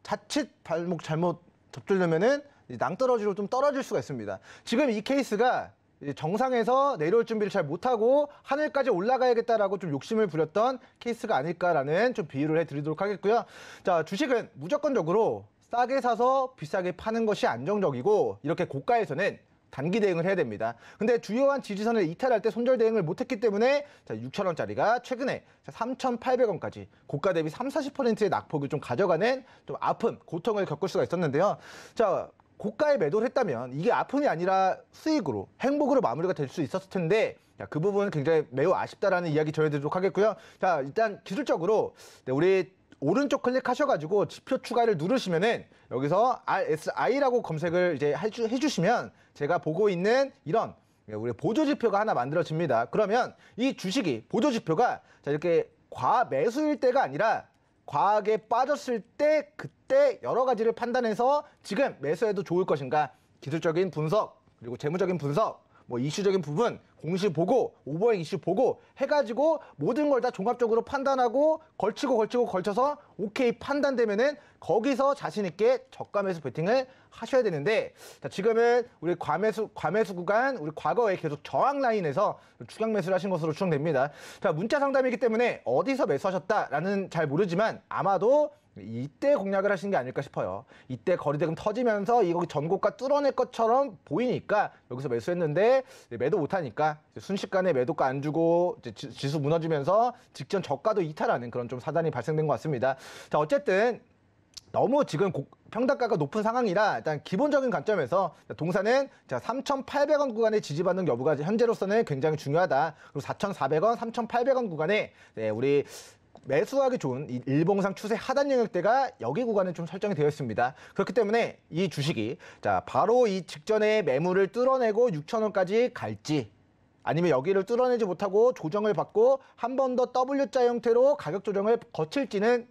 자칫 발목 잘못 접질려면은 낭떠러지로 좀 떨어질 수가 있습니다. 지금 이 케이스가 정상에서 내려올 준비를 잘 못하고 하늘까지 올라가야겠다라고 좀 욕심을 부렸던 케이스가 아닐까라는 좀 비유를 해드리도록 하겠고요. 자, 주식은 무조건적으로 싸게 사서 비싸게 파는 것이 안정적이고 이렇게 고가에서는 단기 대응을 해야 됩니다. 근데 주요한 지지선을 이탈할 때 손절 대응을 못했기 때문에 자, 6천원짜리가 최근에 3,800원까지 고가 대비 3, 40%의 낙폭을 좀 가져가는 좀 아픔, 고통을 겪을 수가 있었는데요. 자, 고가에 매도를 했다면 이게 아픔이 아니라 수익으로 행복으로 마무리가 될 수 있었을 텐데 자, 그 부분은 굉장히 매우 아쉽다라는 이야기 전해드리도록 하겠고요. 자 일단 기술적으로 네, 우리 오른쪽 클릭하셔가지고 지표 추가를 누르시면은 여기서 RSI라고 검색을 이제 해주, 해주시면 제가 보고 있는 이런 우리 보조지표가 하나 만들어집니다. 그러면 이 주식이 보조지표가 자 이렇게 과매수일 때가 아니라 과하게 빠졌을 때 그때 여러 가지를 판단해서 지금 매수해도 좋을 것인가 기술적인 분석 그리고 재무적인 분석 뭐 이슈적인 부분 공시 보고 오버행 이슈 보고 해가지고 모든 걸 다 종합적으로 판단하고 걸치고 걸치고 걸쳐서 오케이 판단되면은 거기서 자신 있게 저가 매수 베팅을 하셔야 되는데 자, 지금은 우리 과매수 과매수 구간 우리 과거에 계속 저항 라인에서 추격 매수를 하신 것으로 추정됩니다. 자 문자 상담이기 때문에 어디서 매수하셨다라는 잘 모르지만 아마도 이때 공략을 하신 게 아닐까 싶어요. 이때 거리대금 터지면서 이거 전고가 뚫어낼 것처럼 보이니까 여기서 매수했는데 매도 못하니까 순식간에 매도가 안 주고 지수 무너지면서 직전 저가도 이탈하는 그런 좀 사단이 발생된 것 같습니다. 자 어쨌든 너무 지금 고, 평단가가 높은 상황이라 일단 기본적인 관점에서 동산은자 3,800원 구간에 지지받는 여부가 현재로서는 굉장히 중요하다. 그리고 4,400원, 3,800원 구간에 네, 우리 매수하기 좋은 일봉상 추세 하단 영역대가 여기 구간은 좀 설정이 되어 있습니다. 그렇기 때문에 이 주식이 자 바로 이 직전에 매물을 뚫어내고 6천원까지 갈지 아니면 여기를 뚫어내지 못하고 조정을 받고 한 번 더 W자 형태로 가격 조정을 거칠지는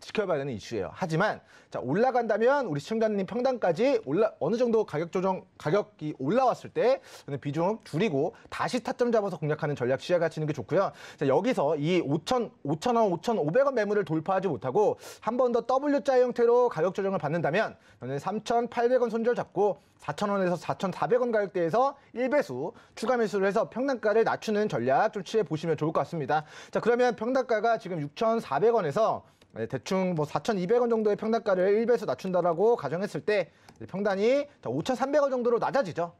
지켜봐야 되는 이슈예요. 하지만 자 올라간다면 우리 시청자님 평당까지 올라 어느 정도 가격 조정 가격이 올라왔을 때 비중을 줄이고 다시 타점 잡아서 공략하는 전략 시작하시는 게 좋고요. 자 여기서 이 5천 5천 원 5천 5백 원 매물을 돌파하지 못하고 한 번 더 W자 형태로 가격 조정을 받는다면 저는 3,800원 손절 잡고 4천원에서 4,400원 가격대에서 1배수 추가 매수를 해서 평당가를 낮추는 전략 좀 취해 보시면 좋을 것 같습니다. 자 그러면 평당가가 지금 6,400원에서 네, 대충 뭐 4,200원 정도의 평단가를 1배에서 낮춘다라고 가정했을 때 평단이 5,300원 정도로 낮아지죠.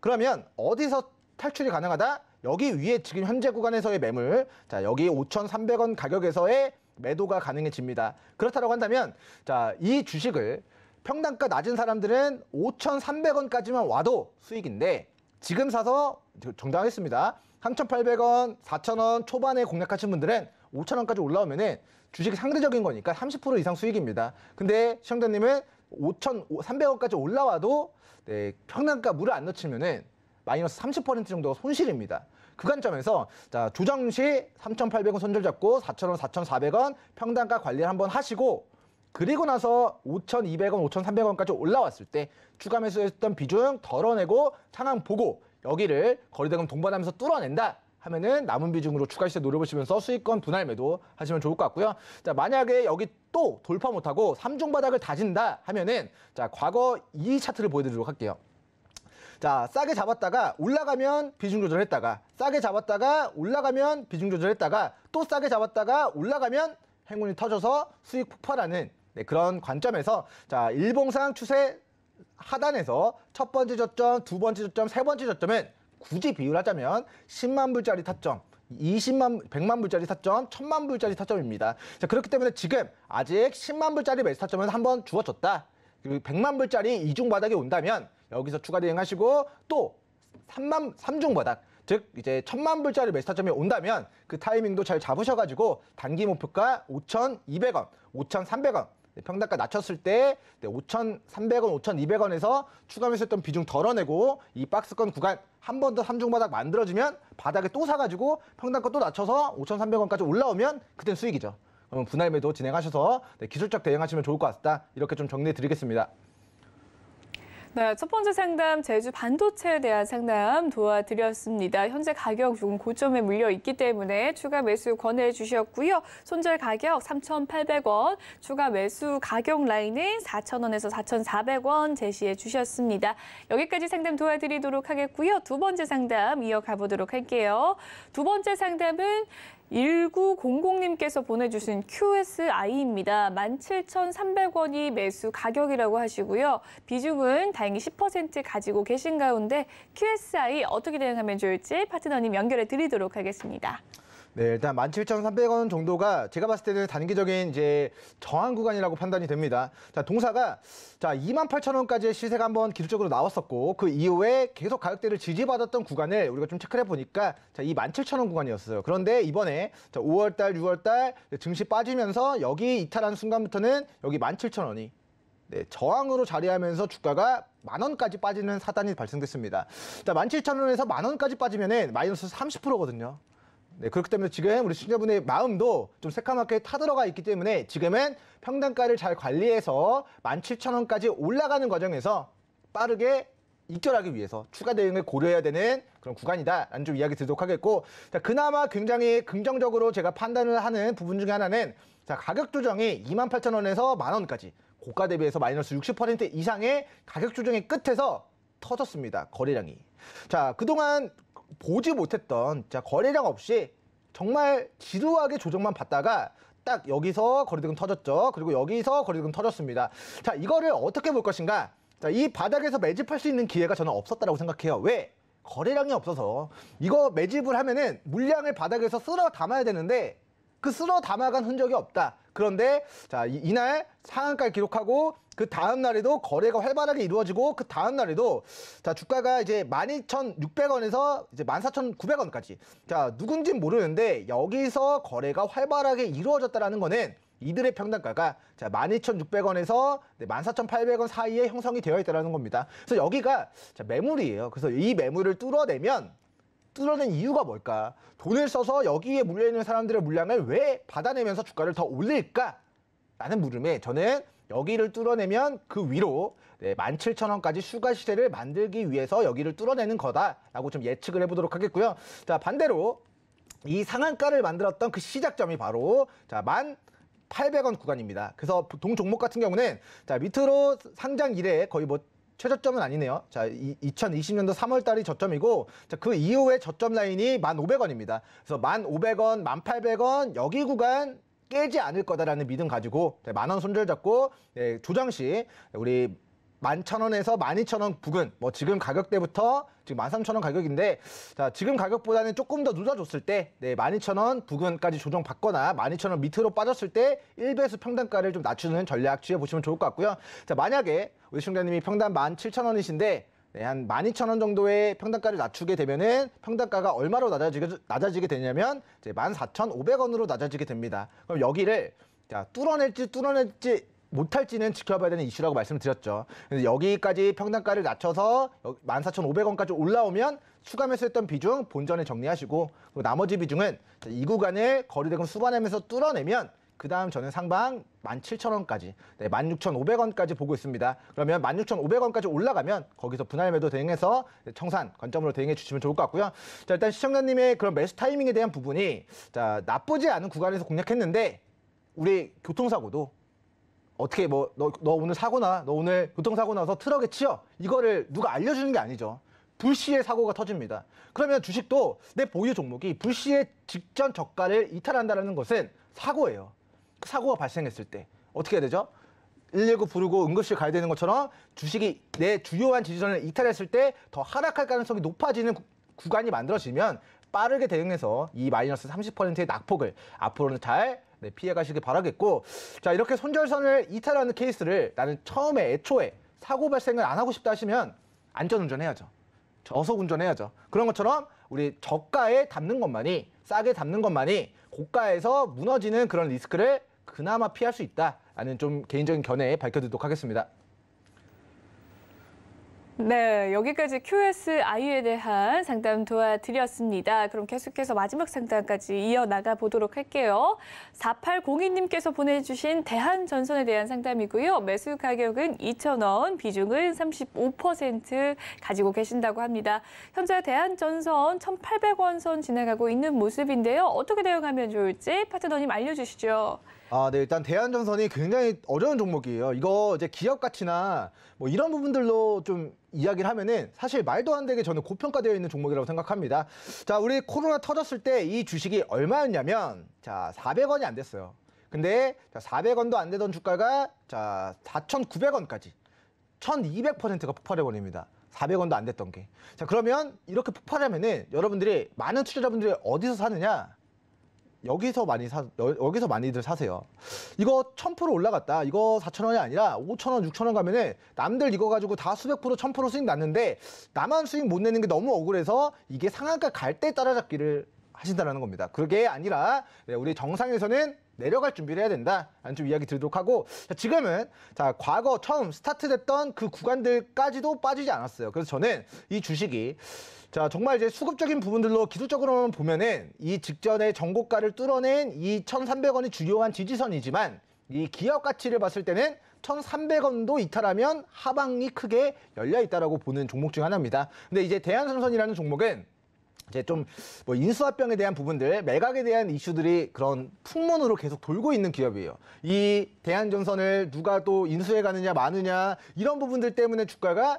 그러면 어디서 탈출이 가능하다? 여기 위에 지금 현재 구간에서의 매물, 자 여기 5,300원 가격에서의 매도가 가능해집니다. 그렇다고 한다면 자 이 주식을 평단가 낮은 사람들은 5,300원까지만 와도 수익인데 지금 사서 정당했습니다 3,800원, 4,000원 초반에 공략하신 분들은 5,000원까지 올라오면은 주식이 상대적인 거니까 30% 이상 수익입니다. 근데 시청자님은 5,300원까지 올라와도 네, 평단가 물을 안 넣치면은 마이너스 30% 정도가 손실입니다. 그 관점에서 자, 조정 시 3,800원 손절 잡고 4,000원, 4,400원 평단가 관리를 한번 하시고 그리고 나서 5,200원, 5,300원까지 올라왔을 때 추가 매수했던 비중 덜어내고 상황 보고 여기를 거래대금 동반하면서 뚫어낸다. 하면은 남은 비중으로 추가 시세 노려보시면서 수익권 분할 매도 하시면 좋을 것 같고요. 자, 만약에 여기 또 돌파 못하고 3중 바닥을 다진다 하면은 자, 과거 이 차트를 보여드리도록 할게요. 자, 싸게 잡았다가 올라가면 비중 조절했다가 싸게 잡았다가 올라가면 비중 조절했다가 또 싸게 잡았다가 올라가면 행운이 터져서 수익 폭발하는 네, 그런 관점에서 자, 일봉상 추세 하단에서 첫 번째 저점, 두 번째 저점, 세 번째 저점은 굳이 비율하자면 10만 불짜리 타점 20만, 100만 불짜리 타점, 1000만 불짜리 타점입니다. 자, 그렇기 때문에 지금 아직 10만 불짜리 매수 타점은 한번 주어졌다. 그리고 100만 불짜리 이중 바닥에 온다면 여기서 추가 대응하시고 또 3만, 3중 바닥. 즉 이제 천만 불짜리 매수 타점이 온다면 그 타이밍도 잘 잡으셔가지고 단기 목표가 5,200원, 5,300원 네, 평단가 낮췄을 때 5,300원, 5,200원에서 추가 매수했던 비중 덜어내고 이 박스권 구간 한 번 더 삼중 바닥 만들어지면 바닥에 또 사가지고 평단가 또 낮춰서 5,300원까지 올라오면 그땐 수익이죠. 그럼 분할 매도 진행하셔서 네, 기술적 대응하시면 좋을 것 같다. 이렇게 좀 정리해 드리겠습니다. 네, 첫 번째 상담 제주 반도체에 대한 상담 도와드렸습니다. 현재 가격 조금 고점에 물려 있기 때문에 추가 매수 권해 주셨고요. 손절 가격 3,800원, 추가 매수 가격 라인은 4,000원에서 4,400원 제시해 주셨습니다. 여기까지 상담 도와드리도록 하겠고요. 두 번째 상담 이어가 보도록 할게요. 두 번째 상담은 1900님께서 보내주신 QSI입니다. 17,300원이 매수 가격이라고 하시고요. 비중은 다행히 10% 가지고 계신 가운데 QSI 어떻게 대응하면 좋을지 파트너님 연결해 드리도록 하겠습니다. 네, 일단 17,300원 정도가 제가 봤을 때는 단기적인 이제 저항 구간이라고 판단이 됩니다. 자, 동사가 자, 28,000원까지의 시세가 한번 기술적으로 나왔었고 그 이후에 계속 가격대를 지지받았던 구간을 우리가 좀 체크를 해 보니까 자, 이 17,000원 구간이었어요. 그런데 이번에 자, 5월 달, 6월 달 증시 빠지면서 여기 이탈한 순간부터는 여기 17,000원이 네, 저항으로 자리하면서 주가가 만 원까지 빠지는 사단이 발생됐습니다. 자, 17,000원에서 만 원까지 빠지면은 마이너스 30%거든요. 네, 그렇기 때문에 지금 우리 시청자분의 마음도 좀 새카맣게 타들어가 있기 때문에 지금은 평단가를 잘 관리해서 17,000원까지 올라가는 과정에서 빠르게 입결하기 위해서 추가 대응을 고려해야 되는 그런 구간이다라는 좀 이야기 드리도록 하겠고 자, 그나마 굉장히 긍정적으로 제가 판단을 하는 부분 중에 하나는 자, 가격 조정이 28,000원에서 만원까지 고가 대비해서 마이너스 60% 이상의 가격 조정의 끝에서 터졌습니다. 거래량이. 자, 그동안 보지 못했던 자 거래량 없이 정말 지루하게 조정만 받다가 딱 여기서 거래대금 터졌죠. 그리고 여기서 거래대금 터졌습니다. 자, 이거를 어떻게 볼 것인가? 자, 이 바닥에서 매집할 수 있는 기회가 저는 없었다라고 생각해요. 왜? 거래량이 없어서 이거 매집을 하면은 물량을 바닥에서 쓸어 담아야 되는데 그 쓸어 담아간 흔적이 없다. 그런데 자 이, 날 상한가를 기록하고 그 다음 날에도 거래가 활발하게 이루어지고 그 다음 날에도 자 주가가 이제 12,600원에서 이제 14,900원까지 자 누군진 모르는데 여기서 거래가 활발하게 이루어졌다라는 거는 이들의 평단가가 자 12,600원에서 14,800원 사이에 형성이 되어 있다라는 겁니다. 그래서 여기가 자 매물이에요. 그래서 이 매물을 뚫어내면 뚫어낸 이유가 뭘까? 돈을 써서 여기에 물려있는 사람들의 물량을 왜 받아내면서 주가를 더 올릴까? 라는 물음에 저는 여기를 뚫어내면 그 위로 네, 17,000원까지 추가 시세를 만들기 위해서 여기를 뚫어내는 거다라고 좀 예측을 해보도록 하겠고요. 자 반대로 이 상한가를 만들었던 그 시작점이 바로 자만8 0 0원 구간입니다. 그래서 동 종목 같은 경우는 자 밑으로 상장 이래 거의 뭐 최저점은 아니네요. 자, 이, 2020년도 3월 달이 저점이고 자, 그 이후에 저점 라인이 1,500원입니다. 그래서 1,500원, 1,800원 여기 구간 깨지 않을 거다라는 믿음 가지고 네, 만원 손절 잡고 예, 네, 조정 시 우리 만 천 원에서 만이천 원 부근 뭐 지금 가격대부터 지금 만삼천 원 가격인데 자 지금 가격보다는 조금 더 늦어졌을 때네 만이천 원 부근까지 조정 받거나 만이천 원 밑으로 빠졌을 때 일배수 평단가를 좀 낮추는 전략 취해 보시면 좋을 것 같고요 자 만약에 우리 시청자님이 평당 17,000원이신데 네, 한 12,000원 정도의 평당가를 낮추게 되면은 평당가가 얼마로 낮아지게, 낮아지게 되냐면 이제 14,500원으로 낮아지게 됩니다. 그럼 여기를 자, 뚫어낼지 뚫어낼지 못할지는 지켜봐야 되는 이슈라고 말씀드렸죠. 을 근데 여기까지 평당가를 낮춰서 14,500원까지 올라오면 추가 매수했던 비중 본전에 정리하시고 나머지 비중은 이 구간을 거래대금 수반하면서 뚫어내면 그 다음 저는 상방 17,000원까지 네, 16,500원까지 보고 있습니다. 그러면 16,500원까지 올라가면 거기서 분할 매도 대응해서 청산 관점으로 대응해 주시면 좋을 것 같고요. 자 일단 시청자님의 그런 매수 타이밍에 대한 부분이 자 나쁘지 않은 구간에서 공략했는데 우리 교통사고도 어떻게 뭐너너 오늘 사고나 너 오늘 교통사고 나서 트럭에 치여 이거를 누가 알려주는 게 아니죠. 불시의 사고가 터집니다. 그러면 주식도 내 보유 종목이 불시의 직전 저가를 이탈한다는 것은 사고예요. 사고가 발생했을 때 어떻게 해야 되죠? 119 부르고 응급실 가야 되는 것처럼 주식이 내 주요한 지지선을 이탈했을 때 더 하락할 가능성이 높아지는 구, 구간이 만들어지면 빠르게 대응해서 이 마이너스 30%의 낙폭을 앞으로는 잘 네, 피해가시길 바라겠고 자 이렇게 손절선을 이탈하는 케이스를 나는 처음에 애초에 사고 발생을 안 하고 싶다 하시면 안전운전 해야죠. 저속 운전해야죠. 그런 것처럼 우리 저가에 담는 것만이 싸게 담는 것만이 고가에서 무너지는 그런 리스크를 그나마 피할 수 있다라는 좀 개인적인 견해 밝혀드리도록 하겠습니다. 네, 여기까지 QSI에 대한 상담 도와드렸습니다. 그럼 계속해서 마지막 상담까지 이어나가 보도록 할게요. 4802님께서 보내주신 대한전선에 대한 상담이고요. 매수 가격은 2,000원, 비중은 35% 가지고 계신다고 합니다. 현재 대한전선 1,800원 선 지나가고 있는 모습인데요. 어떻게 대응하면 좋을지 파트너님 알려주시죠. 아, 네. 일단 대한전선이 굉장히 어려운 종목이에요. 이거 이제 기업 가치나 뭐 이런 부분들로 좀 이야기를 하면은 사실 말도 안 되게 저는 고평가되어 있는 종목이라고 생각합니다. 자, 우리 코로나 터졌을 때 이 주식이 얼마였냐면 자, 400원이 안 됐어요. 근데 자, 400원도 안 되던 주가가 자, 4,900원까지 1,200%가 폭발해 버립니다. 400원도 안 됐던 게. 자, 그러면 이렇게 폭발하면은 여러분들이 많은 투자자분들이 어디서 사느냐? 여기서 많이 사 여기서 많이들 사세요. 이거 1000% 올라갔다. 이거 4,000원이 아니라 5,000원, 6,000원 가면은 남들 이거 가지고 다 수백 프로 1000% 수익 났는데 나만 수익 못 내는 게 너무 억울해서 이게 상한가 갈 때 따라잡기를 하신다라는 겁니다. 그게 아니라 네, 우리 정상에서는 내려갈 준비를 해야 된다라는 좀 이야기 드리도록 하고 자, 지금은 자 과거 처음 스타트됐던 그 구간들까지도 빠지지 않았어요. 그래서 저는 이 주식이 자 정말 이제 수급적인 부분들로 기술적으로만 보면은 이 직전에 정고가를 뚫어낸 이 1,300원이 중요한 지지선이지만 이 기업 가치를 봤을 때는 1,300원도 이탈하면 하방이 크게 열려 있다라고 보는 종목 중 하나입니다. 근데 이제 대한삼선이라는 종목은 이제 좀 뭐 인수합병에 대한 부분들, 매각에 대한 이슈들이 그런 풍문으로 계속 돌고 있는 기업이에요. 이 대한전선을 누가 또 인수해 가느냐 마느냐 이런 부분들 때문에 주가가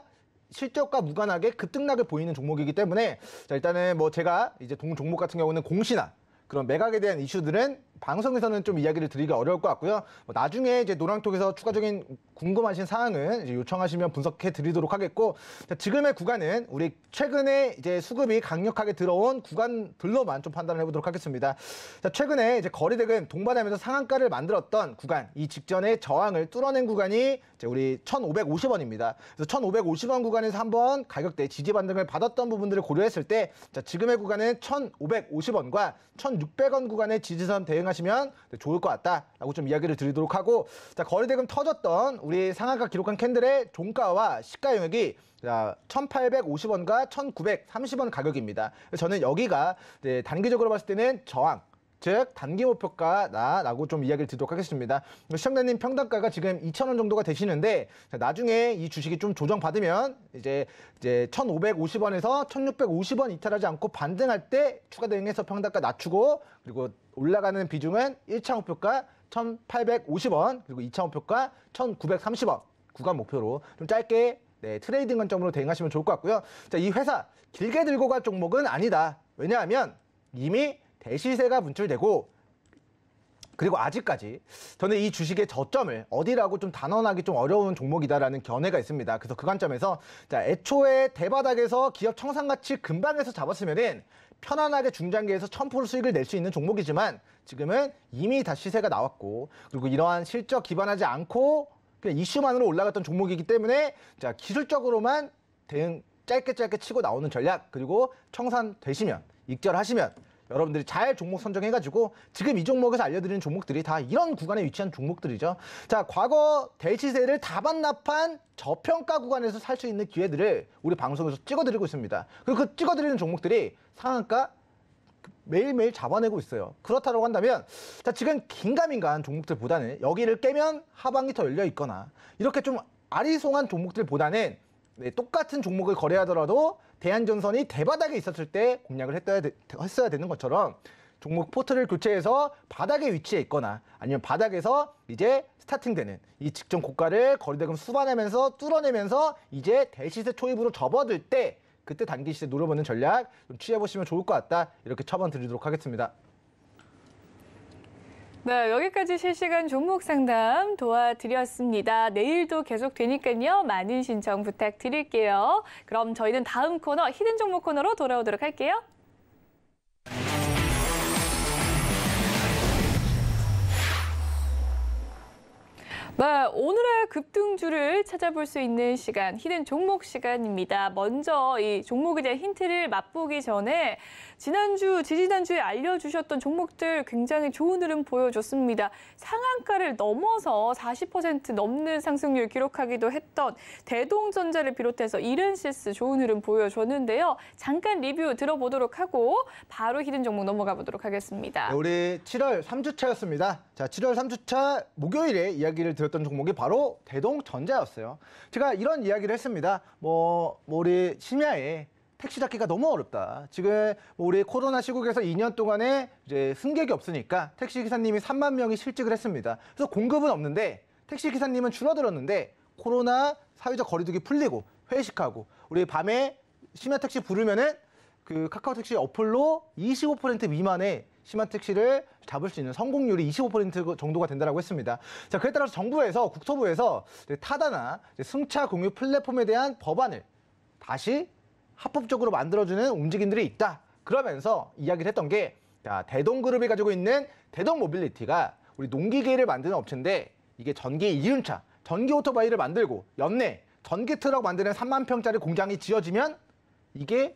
실적과 무관하게 급등락을 보이는 종목이기 때문에 자 일단은 뭐 제가 이제 동 종목 같은 경우는 공시나 그런 매각에 대한 이슈들은 방송에서는 좀 이야기를 드리기 가 어려울 것 같고요. 뭐 나중에 이제 노랑톡에서 추가적인 궁금하신 사항은 이제 요청하시면 분석해 드리도록 하겠고 자, 지금의 구간은 우리 최근에 이제 수급이 강력하게 들어온 구간들로만 좀 판단을 해보도록 하겠습니다. 자, 최근에 이제 거리대금 동반하면서 상한가를 만들었던 구간 이 직전에 저항을 뚫어낸 구간이 이제 우리 1,550원입니다. 그래서 1,550원 구간에서 한번 가격대 지지 반등을 받았던 부분들을 고려했을 때 자, 지금의 구간은 1,550원과 1,600원 구간의 지지선 대응하 참여하시면 네, 좋을 것 같다라고 좀 이야기를 드리도록 하고 자 거래대금 터졌던 우리 상한가 기록한 캔들의 종가와 시가 영역이 자, 1850원과 1930원 가격입니다. 저는 여기가 이제 단기적으로 봤을 때는 저항, 즉 단기 목표가라고 나좀 이야기를 드리도록 하겠습니다. 시청자님 평당가가 지금 2천원 정도가 되시는데 나중에 이 주식이 좀 조정받으면 이제 이제 1,550원에서 1,650원 이탈하지 않고 반등할 때 추가 대응해서 평당가 낮추고 그리고 올라가는 비중은 1차 목표가 1,850원 그리고 2차 목표가 1,930원 구간 목표로 좀 짧게 네, 트레이딩 관점으로 대응하시면 좋을 것 같고요. 자, 이 회사 길게 들고 갈 종목은 아니다. 왜냐하면 이미 대시세가 분출되고 그리고 아직까지 저는 이 주식의 저점을 어디라고 좀 단언하기 좀 어려운 종목이다라는 견해가 있습니다. 그래서 그 관점에서 자 애초에 대바닥에서 기업 청산가치 금방에서 잡았으면은 편안하게 중장기에서 1000% 수익을 낼 수 있는 종목이지만 지금은 이미 다 시세가 나왔고 그리고 이러한 실적 기반하지 않고 그냥 이슈만으로 올라갔던 종목이기 때문에 자 기술적으로만 대응 짧게 짧게 치고 나오는 전략 그리고 청산 되시면 익절하시면 여러분들이 잘 종목 선정해가지고 지금 이 종목에서 알려드리는 종목들이 다 이런 구간에 위치한 종목들이죠. 자, 과거 대시세를 다반납한 저평가 구간에서 살 수 있는 기회들을 우리 방송에서 찍어드리고 있습니다. 그리고 그 찍어드리는 종목들이 상한가 매일매일 잡아내고 있어요. 그렇다고 한다면 자 지금 긴가민가한 종목들보다는 여기를 깨면 하방이 더 열려 있거나 이렇게 좀 아리송한 종목들보다는 네, 똑같은 종목을 거래하더라도 대한전선이 대바닥에 있었을 때 공략을 했어야, 되, 했어야 되는 것처럼 종목 포트를 교체해서 바닥에 위치해 있거나 아니면 바닥에서 이제 스타팅되는 이 직전 고가를 거래대금 수반하면서 뚫어내면서 이제 대시세 초입으로 접어들 때 그때 단기 시세 노려보는 전략 좀 취해보시면 좋을 것 같다 이렇게 처방 드리도록 하겠습니다. 네, 여기까지 실시간 종목 상담 도와드렸습니다. 내일도 계속 되니까요. 많은 신청 부탁드릴게요. 그럼 저희는 다음 코너 히든 종목 코너로 돌아오도록 할게요. 네, 오늘의 급등주를 찾아볼 수 있는 시간, 히든 종목 시간입니다. 먼저 이 종목에 대한 힌트를 맛보기 전에 지난주, 지지난주에 알려주셨던 종목들 굉장히 좋은 흐름 보여줬습니다. 상한가를 넘어서 40% 넘는 상승률 기록하기도 했던 대동전자를 비롯해서 이른시스 좋은 흐름 보여줬는데요. 잠깐 리뷰 들어보도록 하고 바로 히든 종목 넘어가 보도록 하겠습니다. 네, 우리 7월 3주차였습니다. 자, 7월 3주차 목요일에 이야기를 들었던 종목이 바로 대동전자였어요. 제가 이런 이야기를 했습니다. 뭐, 뭐 우리 심야에 택시 잡기가 너무 어렵다. 지금 우리 뭐 코로나 시국에서 2년 동안에 이제 승객이 없으니까 택시 기사님이 3만 명이 실직을 했습니다. 그래서 공급은 없는데 택시 기사님은 줄어들었는데 코로나 사회적 거리두기 풀리고 회식하고 우리 밤에 심야 택시 부르면은 그 카카오 택시 어플로 25% 미만의 심한 택시를 잡을 수 있는 성공률이 25% 정도가 된다고 했습니다. 자, 그에 따라서 정부에서 국토부에서 타다나 승차 공유 플랫폼에 대한 법안을 다시 합법적으로 만들어주는 움직임들이 있다. 그러면서 이야기를 했던 게 자, 대동그룹이 가지고 있는 대동 모빌리티가 우리 농기계를 만드는 업체인데 이게 전기 이륜차, 전기 오토바이를 만들고 연내 전기 트럭 만드는 3만 평짜리 공장이 지어지면 이게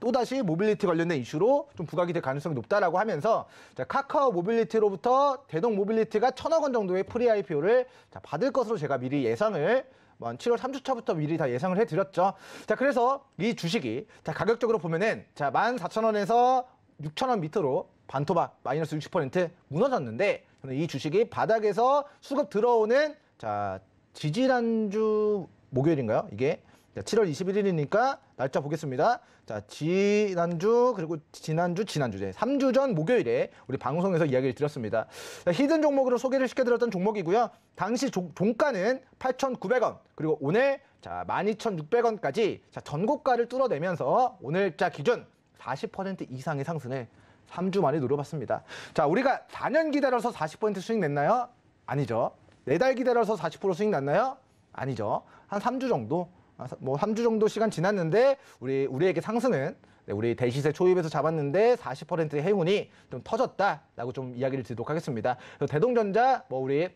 또다시 모빌리티 관련된 이슈로 좀 부각이 될 가능성이 높다라고 하면서 자, 카카오 모빌리티로부터 대동 모빌리티가 천억 원 정도의 프리 IPO를 자, 받을 것으로 제가 미리 예상을 뭐한 7월 3주 차부터 미리 다 예상을 해드렸죠. 자, 그래서 이 주식이 자 가격적으로 보면은 자 14,000원에서 6,000원 밑으로 반토막 마이너스 60% 무너졌는데 이 주식이 바닥에서 수급 들어오는 자 지지난주 목요일인가요? 이게 자, 7월 21일이니까 날짜 보겠습니다. 자, 지난주 그리고 지난주 지난주 네, 3주 전 목요일에 우리 방송에서 이야기를 드렸습니다. 자, 히든 종목으로 소개를 시켜드렸던 종목이고요. 당시 조, 종가는 8,900원 그리고 오늘 자 12,600원까지 자, 전고가를 뚫어내면서 오늘자 기준 40% 이상의 상승을 3주 만에 노려봤습니다. 자, 우리가 4년 기다려서 40% 수익 냈나요? 아니죠. 4달 기다려서 40% 수익 났나요? 아니죠. 한 3주 정도 아, 뭐 3주 정도 시간 지났는데 우리 우리에게 상승은 네, 우리 대시세 초입에서 잡았는데 40%의 행운이 좀 터졌다라고 좀 이야기를 드리도록 하겠습니다. 대동전자 뭐 우리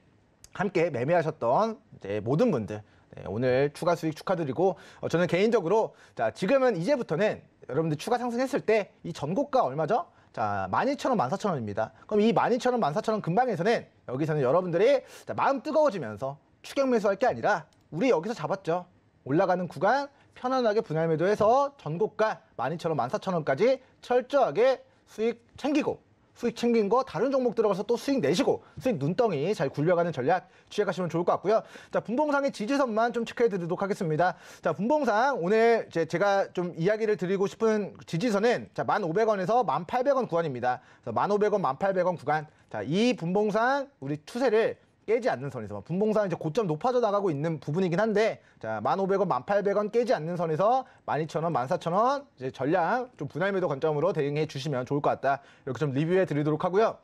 함께 매매하셨던 모든 분들 네, 오늘 추가 수익 축하드리고 어, 저는 개인적으로 자 지금은 이제부터는 여러분들 추가 상승했을 때 이 전고가 얼마죠? 자, 12,000원, 14,000원입니다. 그럼 이 12,000원, 14,000원 근방에서는 여기서는 여러분들이 자, 마음 뜨거워지면서 추격 매수할 게 아니라 우리 여기서 잡았죠. 올라가는 구간 편안하게 분할 매도해서 전고가 12,000원, 14,000원까지 철저하게 수익 챙기고 수익 챙긴 거 다른 종목 들어가서 또 수익 내시고 수익 눈덩이 잘 굴려가는 전략 취해가시면 좋을 것 같고요. 자 분봉상의 지지선만 좀 체크해드리도록 하겠습니다. 자 분봉상 오늘 제, 제가 좀 이야기를 드리고 싶은 지지선은 자 1,500원에서 1,800원 구간입니다. 그래서 1,500원, 1,800원 구간. 자 이 분봉상 우리 추세를 깨지 않는 선에서 뭐 분봉사는 이제 고점 높아져 나가고 있는 부분이긴 한데 자 1,500원, 1,800원 깨지 않는 선에서 12,000원, 14,000원 이제 전략 좀 분할 매도 관점으로 대응해 주시면 좋을 것 같다. 이렇게 좀 리뷰해 드리도록 하고요.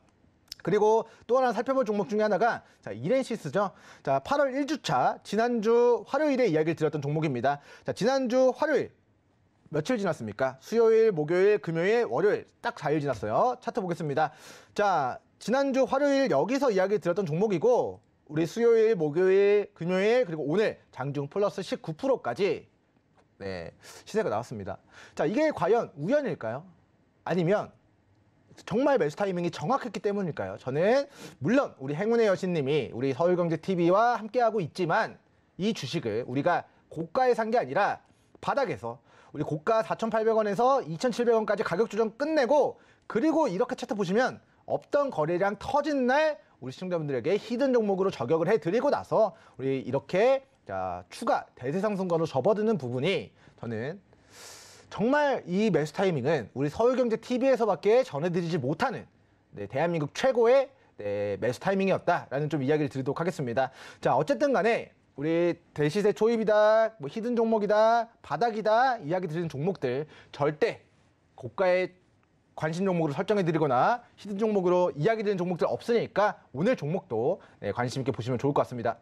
그리고 또 하나 살펴볼 종목 중에 하나가 자 이랜시스죠. 자 8월 1주차 지난주 화요일에 이야기를 드렸던 종목입니다. 자 지난주 화요일 며칠 지났습니까? 수요일, 목요일, 금요일, 월요일 딱 4일 지났어요. 차트 보겠습니다. 자, 지난주 화요일 여기서 이야기 드렸던 종목이고 우리 수요일, 목요일, 금요일 그리고 오늘 장중 플러스 19%까지 네, 시세가 나왔습니다. 자, 이게 과연 우연일까요? 아니면 정말 매수 타이밍이 정확했기 때문일까요? 저는 물론 우리 행운의 여신님이 우리 서울경제TV와 함께하고 있지만 이 주식을 우리가 고가에 산 게 아니라 바닥에서 우리 고가 4,800원에서 2,700원까지 가격 조정 끝내고 그리고 이렇게 차트 보시면 없던 거래량 터진 날 우리 시청자분들에게 히든 종목으로 저격을 해드리고 나서 우리 이렇게 자, 추가 대세 상승가로 접어드는 부분이 저는 정말 이 매수 타이밍은 우리 서울경제TV에서밖에 전해드리지 못하는 네, 대한민국 최고의 네, 매수 타이밍이었다라는 좀 이야기를 드리도록 하겠습니다. 자, 어쨌든 간에 우리 대시세 초입이다, 뭐 히든 종목이다, 바닥이다 이야기 드리는 종목들 절대 고가에 관심 종목으로 설정해드리거나 히든 종목으로 이야기되는 종목들 없으니까 오늘 종목도 네, 관심 있게 보시면 좋을 것 같습니다.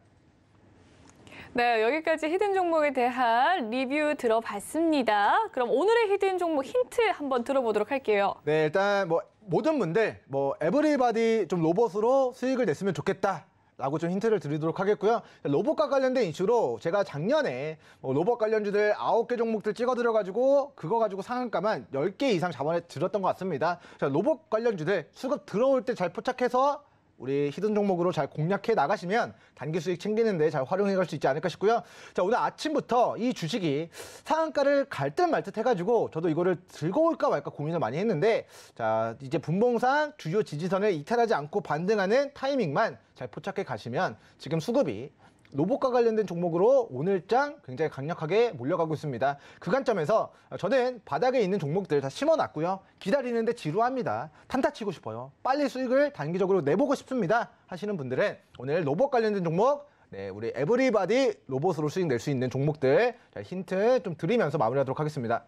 네, 여기까지 히든 종목에 대한 리뷰 들어봤습니다. 그럼 오늘의 히든 종목 힌트 한번 들어보도록 할게요. 네, 일단 뭐 모든 분들 뭐 에브리바디 좀 로봇으로 수익을 냈으면 좋겠다. 라고 좀 힌트를 드리도록 하겠고요. 로봇과 관련된 이슈로 제가 작년에 뭐 로봇 관련주들 9개 종목들 찍어드려가지고 그거 가지고 상한가만 10개 이상 잡아들었던 것 같습니다. 로봇 관련주들 수급 들어올 때 잘 포착해서 우리 히든 종목으로 잘 공략해 나가시면 단기 수익 챙기는데 잘 활용해 갈 수 있지 않을까 싶고요. 자, 오늘 아침부터 이 주식이 상한가를 갈듯말듯 해가지고 저도 이거를 들고 올까 말까 고민을 많이 했는데 자, 이제 분봉상 주요 지지선을 이탈하지 않고 반등하는 타이밍만 잘 포착해 가시면 지금 수급이 로봇과 관련된 종목으로 오늘장 굉장히 강력하게 몰려가고 있습니다. 그 관점에서 저는 바닥에 있는 종목들 다 심어놨고요. 기다리는데 지루합니다. 탄타 치고 싶어요. 빨리 수익을 단기적으로 내보고 싶습니다. 하시는 분들은 오늘 로봇 관련된 종목 네, 우리 에브리바디 로봇으로 수익 낼 수 있는 종목들 자, 힌트 좀 드리면서 마무리하도록 하겠습니다.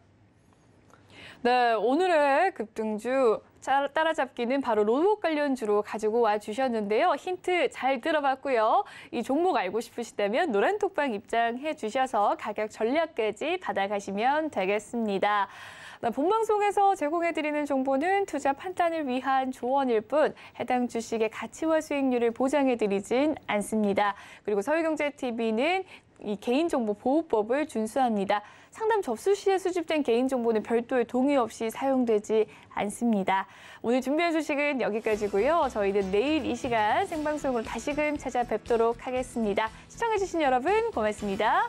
네, 오늘의 급등주 따라잡기는 바로 로봇 관련주로 가지고 와 주셨는데요. 힌트 잘 들어봤고요. 이 종목 알고 싶으시다면 노란톡방 입장해 주셔서 가격 전략까지 받아가시면 되겠습니다. 네, 본방송에서 제공해드리는 정보는 투자 판단을 위한 조언일 뿐 해당 주식의 가치와 수익률을 보장해드리진 않습니다. 그리고 서울경제TV는 이 개인정보 보호법을 준수합니다. 상담 접수 시에 수집된 개인정보는 별도의 동의 없이 사용되지 않습니다. 오늘 준비한 소식은 여기까지고요. 저희는 내일 이 시간 생방송으로 다시금 찾아뵙도록 하겠습니다. 시청해주신 여러분 고맙습니다.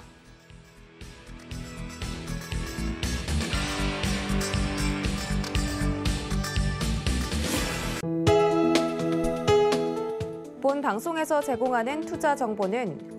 본 방송에서 제공하는 투자 정보는